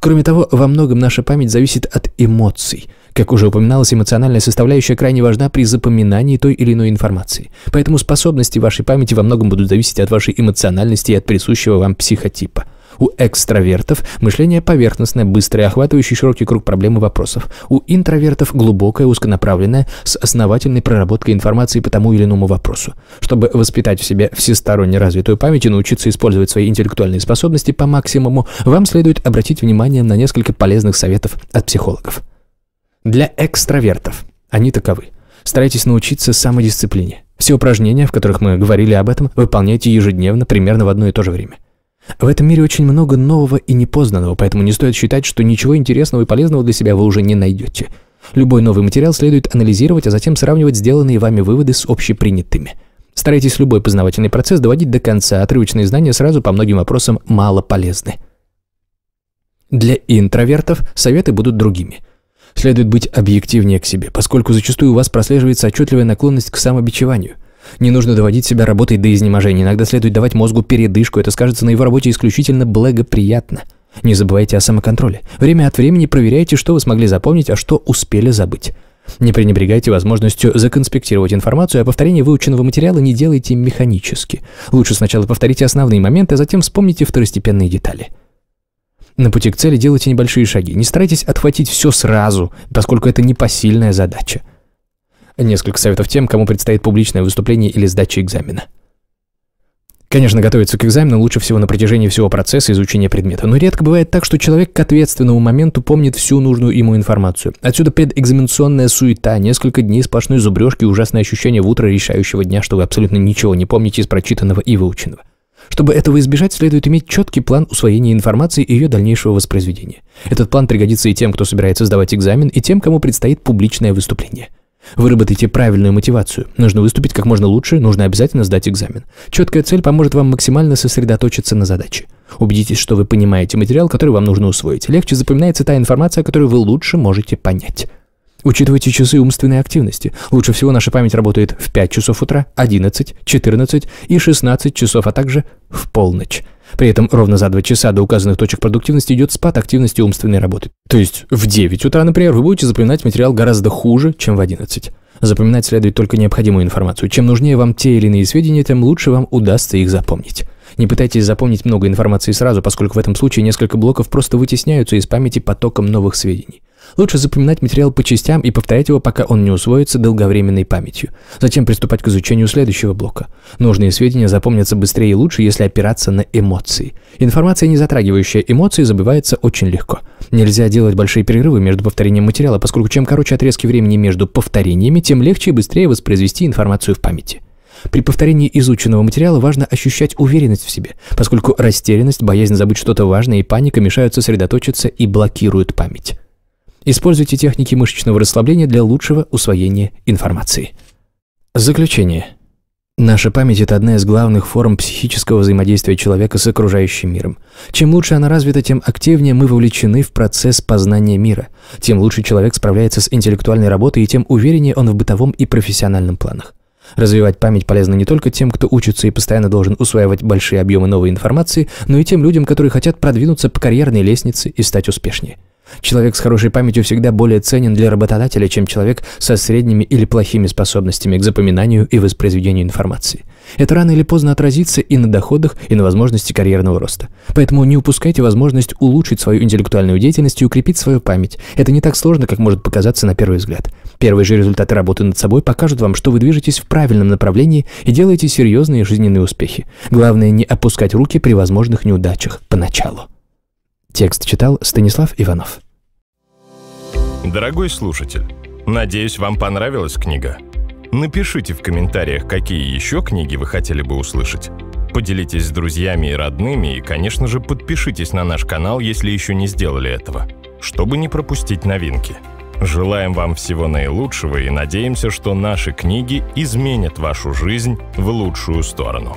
Кроме того, во многом наша память зависит от эмоций – как уже упоминалось, эмоциональная составляющая крайне важна при запоминании той или иной информации. Поэтому способности вашей памяти во многом будут зависеть от вашей эмоциональности и от присущего вам психотипа. У экстравертов мышление поверхностное, быстрое, охватывающее широкий круг проблем и вопросов. У интровертов глубокое, узконаправленное, с основательной проработкой информации по тому или иному вопросу. Чтобы воспитать в себе всесторонне развитую память и научиться использовать свои интеллектуальные способности по максимуму, вам следует обратить внимание на несколько полезных советов от психологов. Для экстравертов они таковы. Старайтесь научиться самодисциплине. Все упражнения, в которых мы говорили об этом, выполняйте ежедневно, примерно в одно и то же время. В этом мире очень много нового и непознанного, поэтому не стоит считать, что ничего интересного и полезного для себя вы уже не найдете. Любой новый материал следует анализировать, а затем сравнивать сделанные вами выводы с общепринятыми. Старайтесь любой познавательный процесс доводить до конца, отрывочные знания сразу по многим вопросам мало полезны. Для интровертов советы будут другими – Следует быть объективнее к себе, поскольку зачастую у вас прослеживается отчетливая наклонность к самобичеванию. Не нужно доводить себя работой до изнеможения, иногда следует давать мозгу передышку, это скажется на его работе исключительно благоприятно. Не забывайте о самоконтроле. Время от времени проверяйте, что вы смогли запомнить, а что успели забыть. Не пренебрегайте возможностью законспектировать информацию, а повторение выученного материала не делайте механически. Лучше сначала повторите основные моменты, а затем вспомните второстепенные детали. На пути к цели делайте небольшие шаги. Не старайтесь отхватить все сразу, поскольку это непосильная задача. Несколько советов тем, кому предстоит публичное выступление или сдача экзамена. Конечно, готовиться к экзамену лучше всего на протяжении всего процесса изучения предмета, но редко бывает так, что человек к ответственному моменту помнит всю нужную ему информацию. Отсюда предэкзаменационная суета, несколько дней сплошной зубрежки и ужасное ощущение в утро решающего дня, что вы абсолютно ничего не помните из прочитанного и выученного. Чтобы этого избежать, следует иметь четкий план усвоения информации и ее дальнейшего воспроизведения. Этот план пригодится и тем, кто собирается сдавать экзамен, и тем, кому предстоит публичное выступление. Выработайте правильную мотивацию. Нужно выступить как можно лучше, нужно обязательно сдать экзамен. Четкая цель поможет вам максимально сосредоточиться на задаче. Убедитесь, что вы понимаете материал, который вам нужно усвоить. Легче запоминается та информация, которую вы лучше можете понять. Учитывайте часы умственной активности. Лучше всего наша память работает в 5 часов утра, 11, 14 и 16 часов, а также в полночь. При этом ровно за 2 часа до указанных точек продуктивности идет спад активности умственной работы. То есть в 9 утра, например, вы будете запоминать материал гораздо хуже, чем в 11. Запоминать следует только необходимую информацию. Чем нужнее вам те или иные сведения, тем лучше вам удастся их запомнить. Не пытайтесь запомнить много информации сразу, поскольку в этом случае несколько блоков просто вытесняются из памяти потоком новых сведений. Лучше запоминать материал по частям и повторять его, пока он не усвоится долговременной памятью. Затем приступать к изучению следующего блока. Нужные сведения запомнятся быстрее и лучше, если опираться на эмоции. Информация, не затрагивающая эмоции, забывается очень легко. Нельзя делать большие перерывы между повторением материала, поскольку чем короче отрезки времени между повторениями, тем легче и быстрее воспроизвести информацию в памяти. При повторении изученного материала важно ощущать уверенность в себе, поскольку растерянность, боязнь забыть что-то важное и паника мешают сосредоточиться и блокируют память. Используйте техники мышечного расслабления для лучшего усвоения информации. Заключение. Наша память – это одна из главных форм психического взаимодействия человека с окружающим миром. Чем лучше она развита, тем активнее мы вовлечены в процесс познания мира. Тем лучше человек справляется с интеллектуальной работой и тем увереннее он в бытовом и профессиональном планах. Развивать память полезно не только тем, кто учится и постоянно должен усваивать большие объемы новой информации, но и тем людям, которые хотят продвинуться по карьерной лестнице и стать успешнее. Человек с хорошей памятью всегда более ценен для работодателя, чем человек со средними или плохими способностями к запоминанию и воспроизведению информации. Это рано или поздно отразится и на доходах, и на возможности карьерного роста. Поэтому не упускайте возможность улучшить свою интеллектуальную деятельность и укрепить свою память. Это не так сложно, как может показаться на первый взгляд. Первые же результаты работы над собой покажут вам, что вы движетесь в правильном направлении и делаете серьезные жизненные успехи. Главное не опускать руки при возможных неудачах поначалу. Текст читал Станислав Иванов. Дорогой слушатель, надеюсь, вам понравилась книга. Напишите в комментариях, какие еще книги вы хотели бы услышать. Поделитесь с друзьями и родными и, конечно же, подпишитесь на наш канал, если еще не сделали этого, чтобы не пропустить новинки. Желаем вам всего наилучшего и надеемся, что наши книги изменят вашу жизнь в лучшую сторону.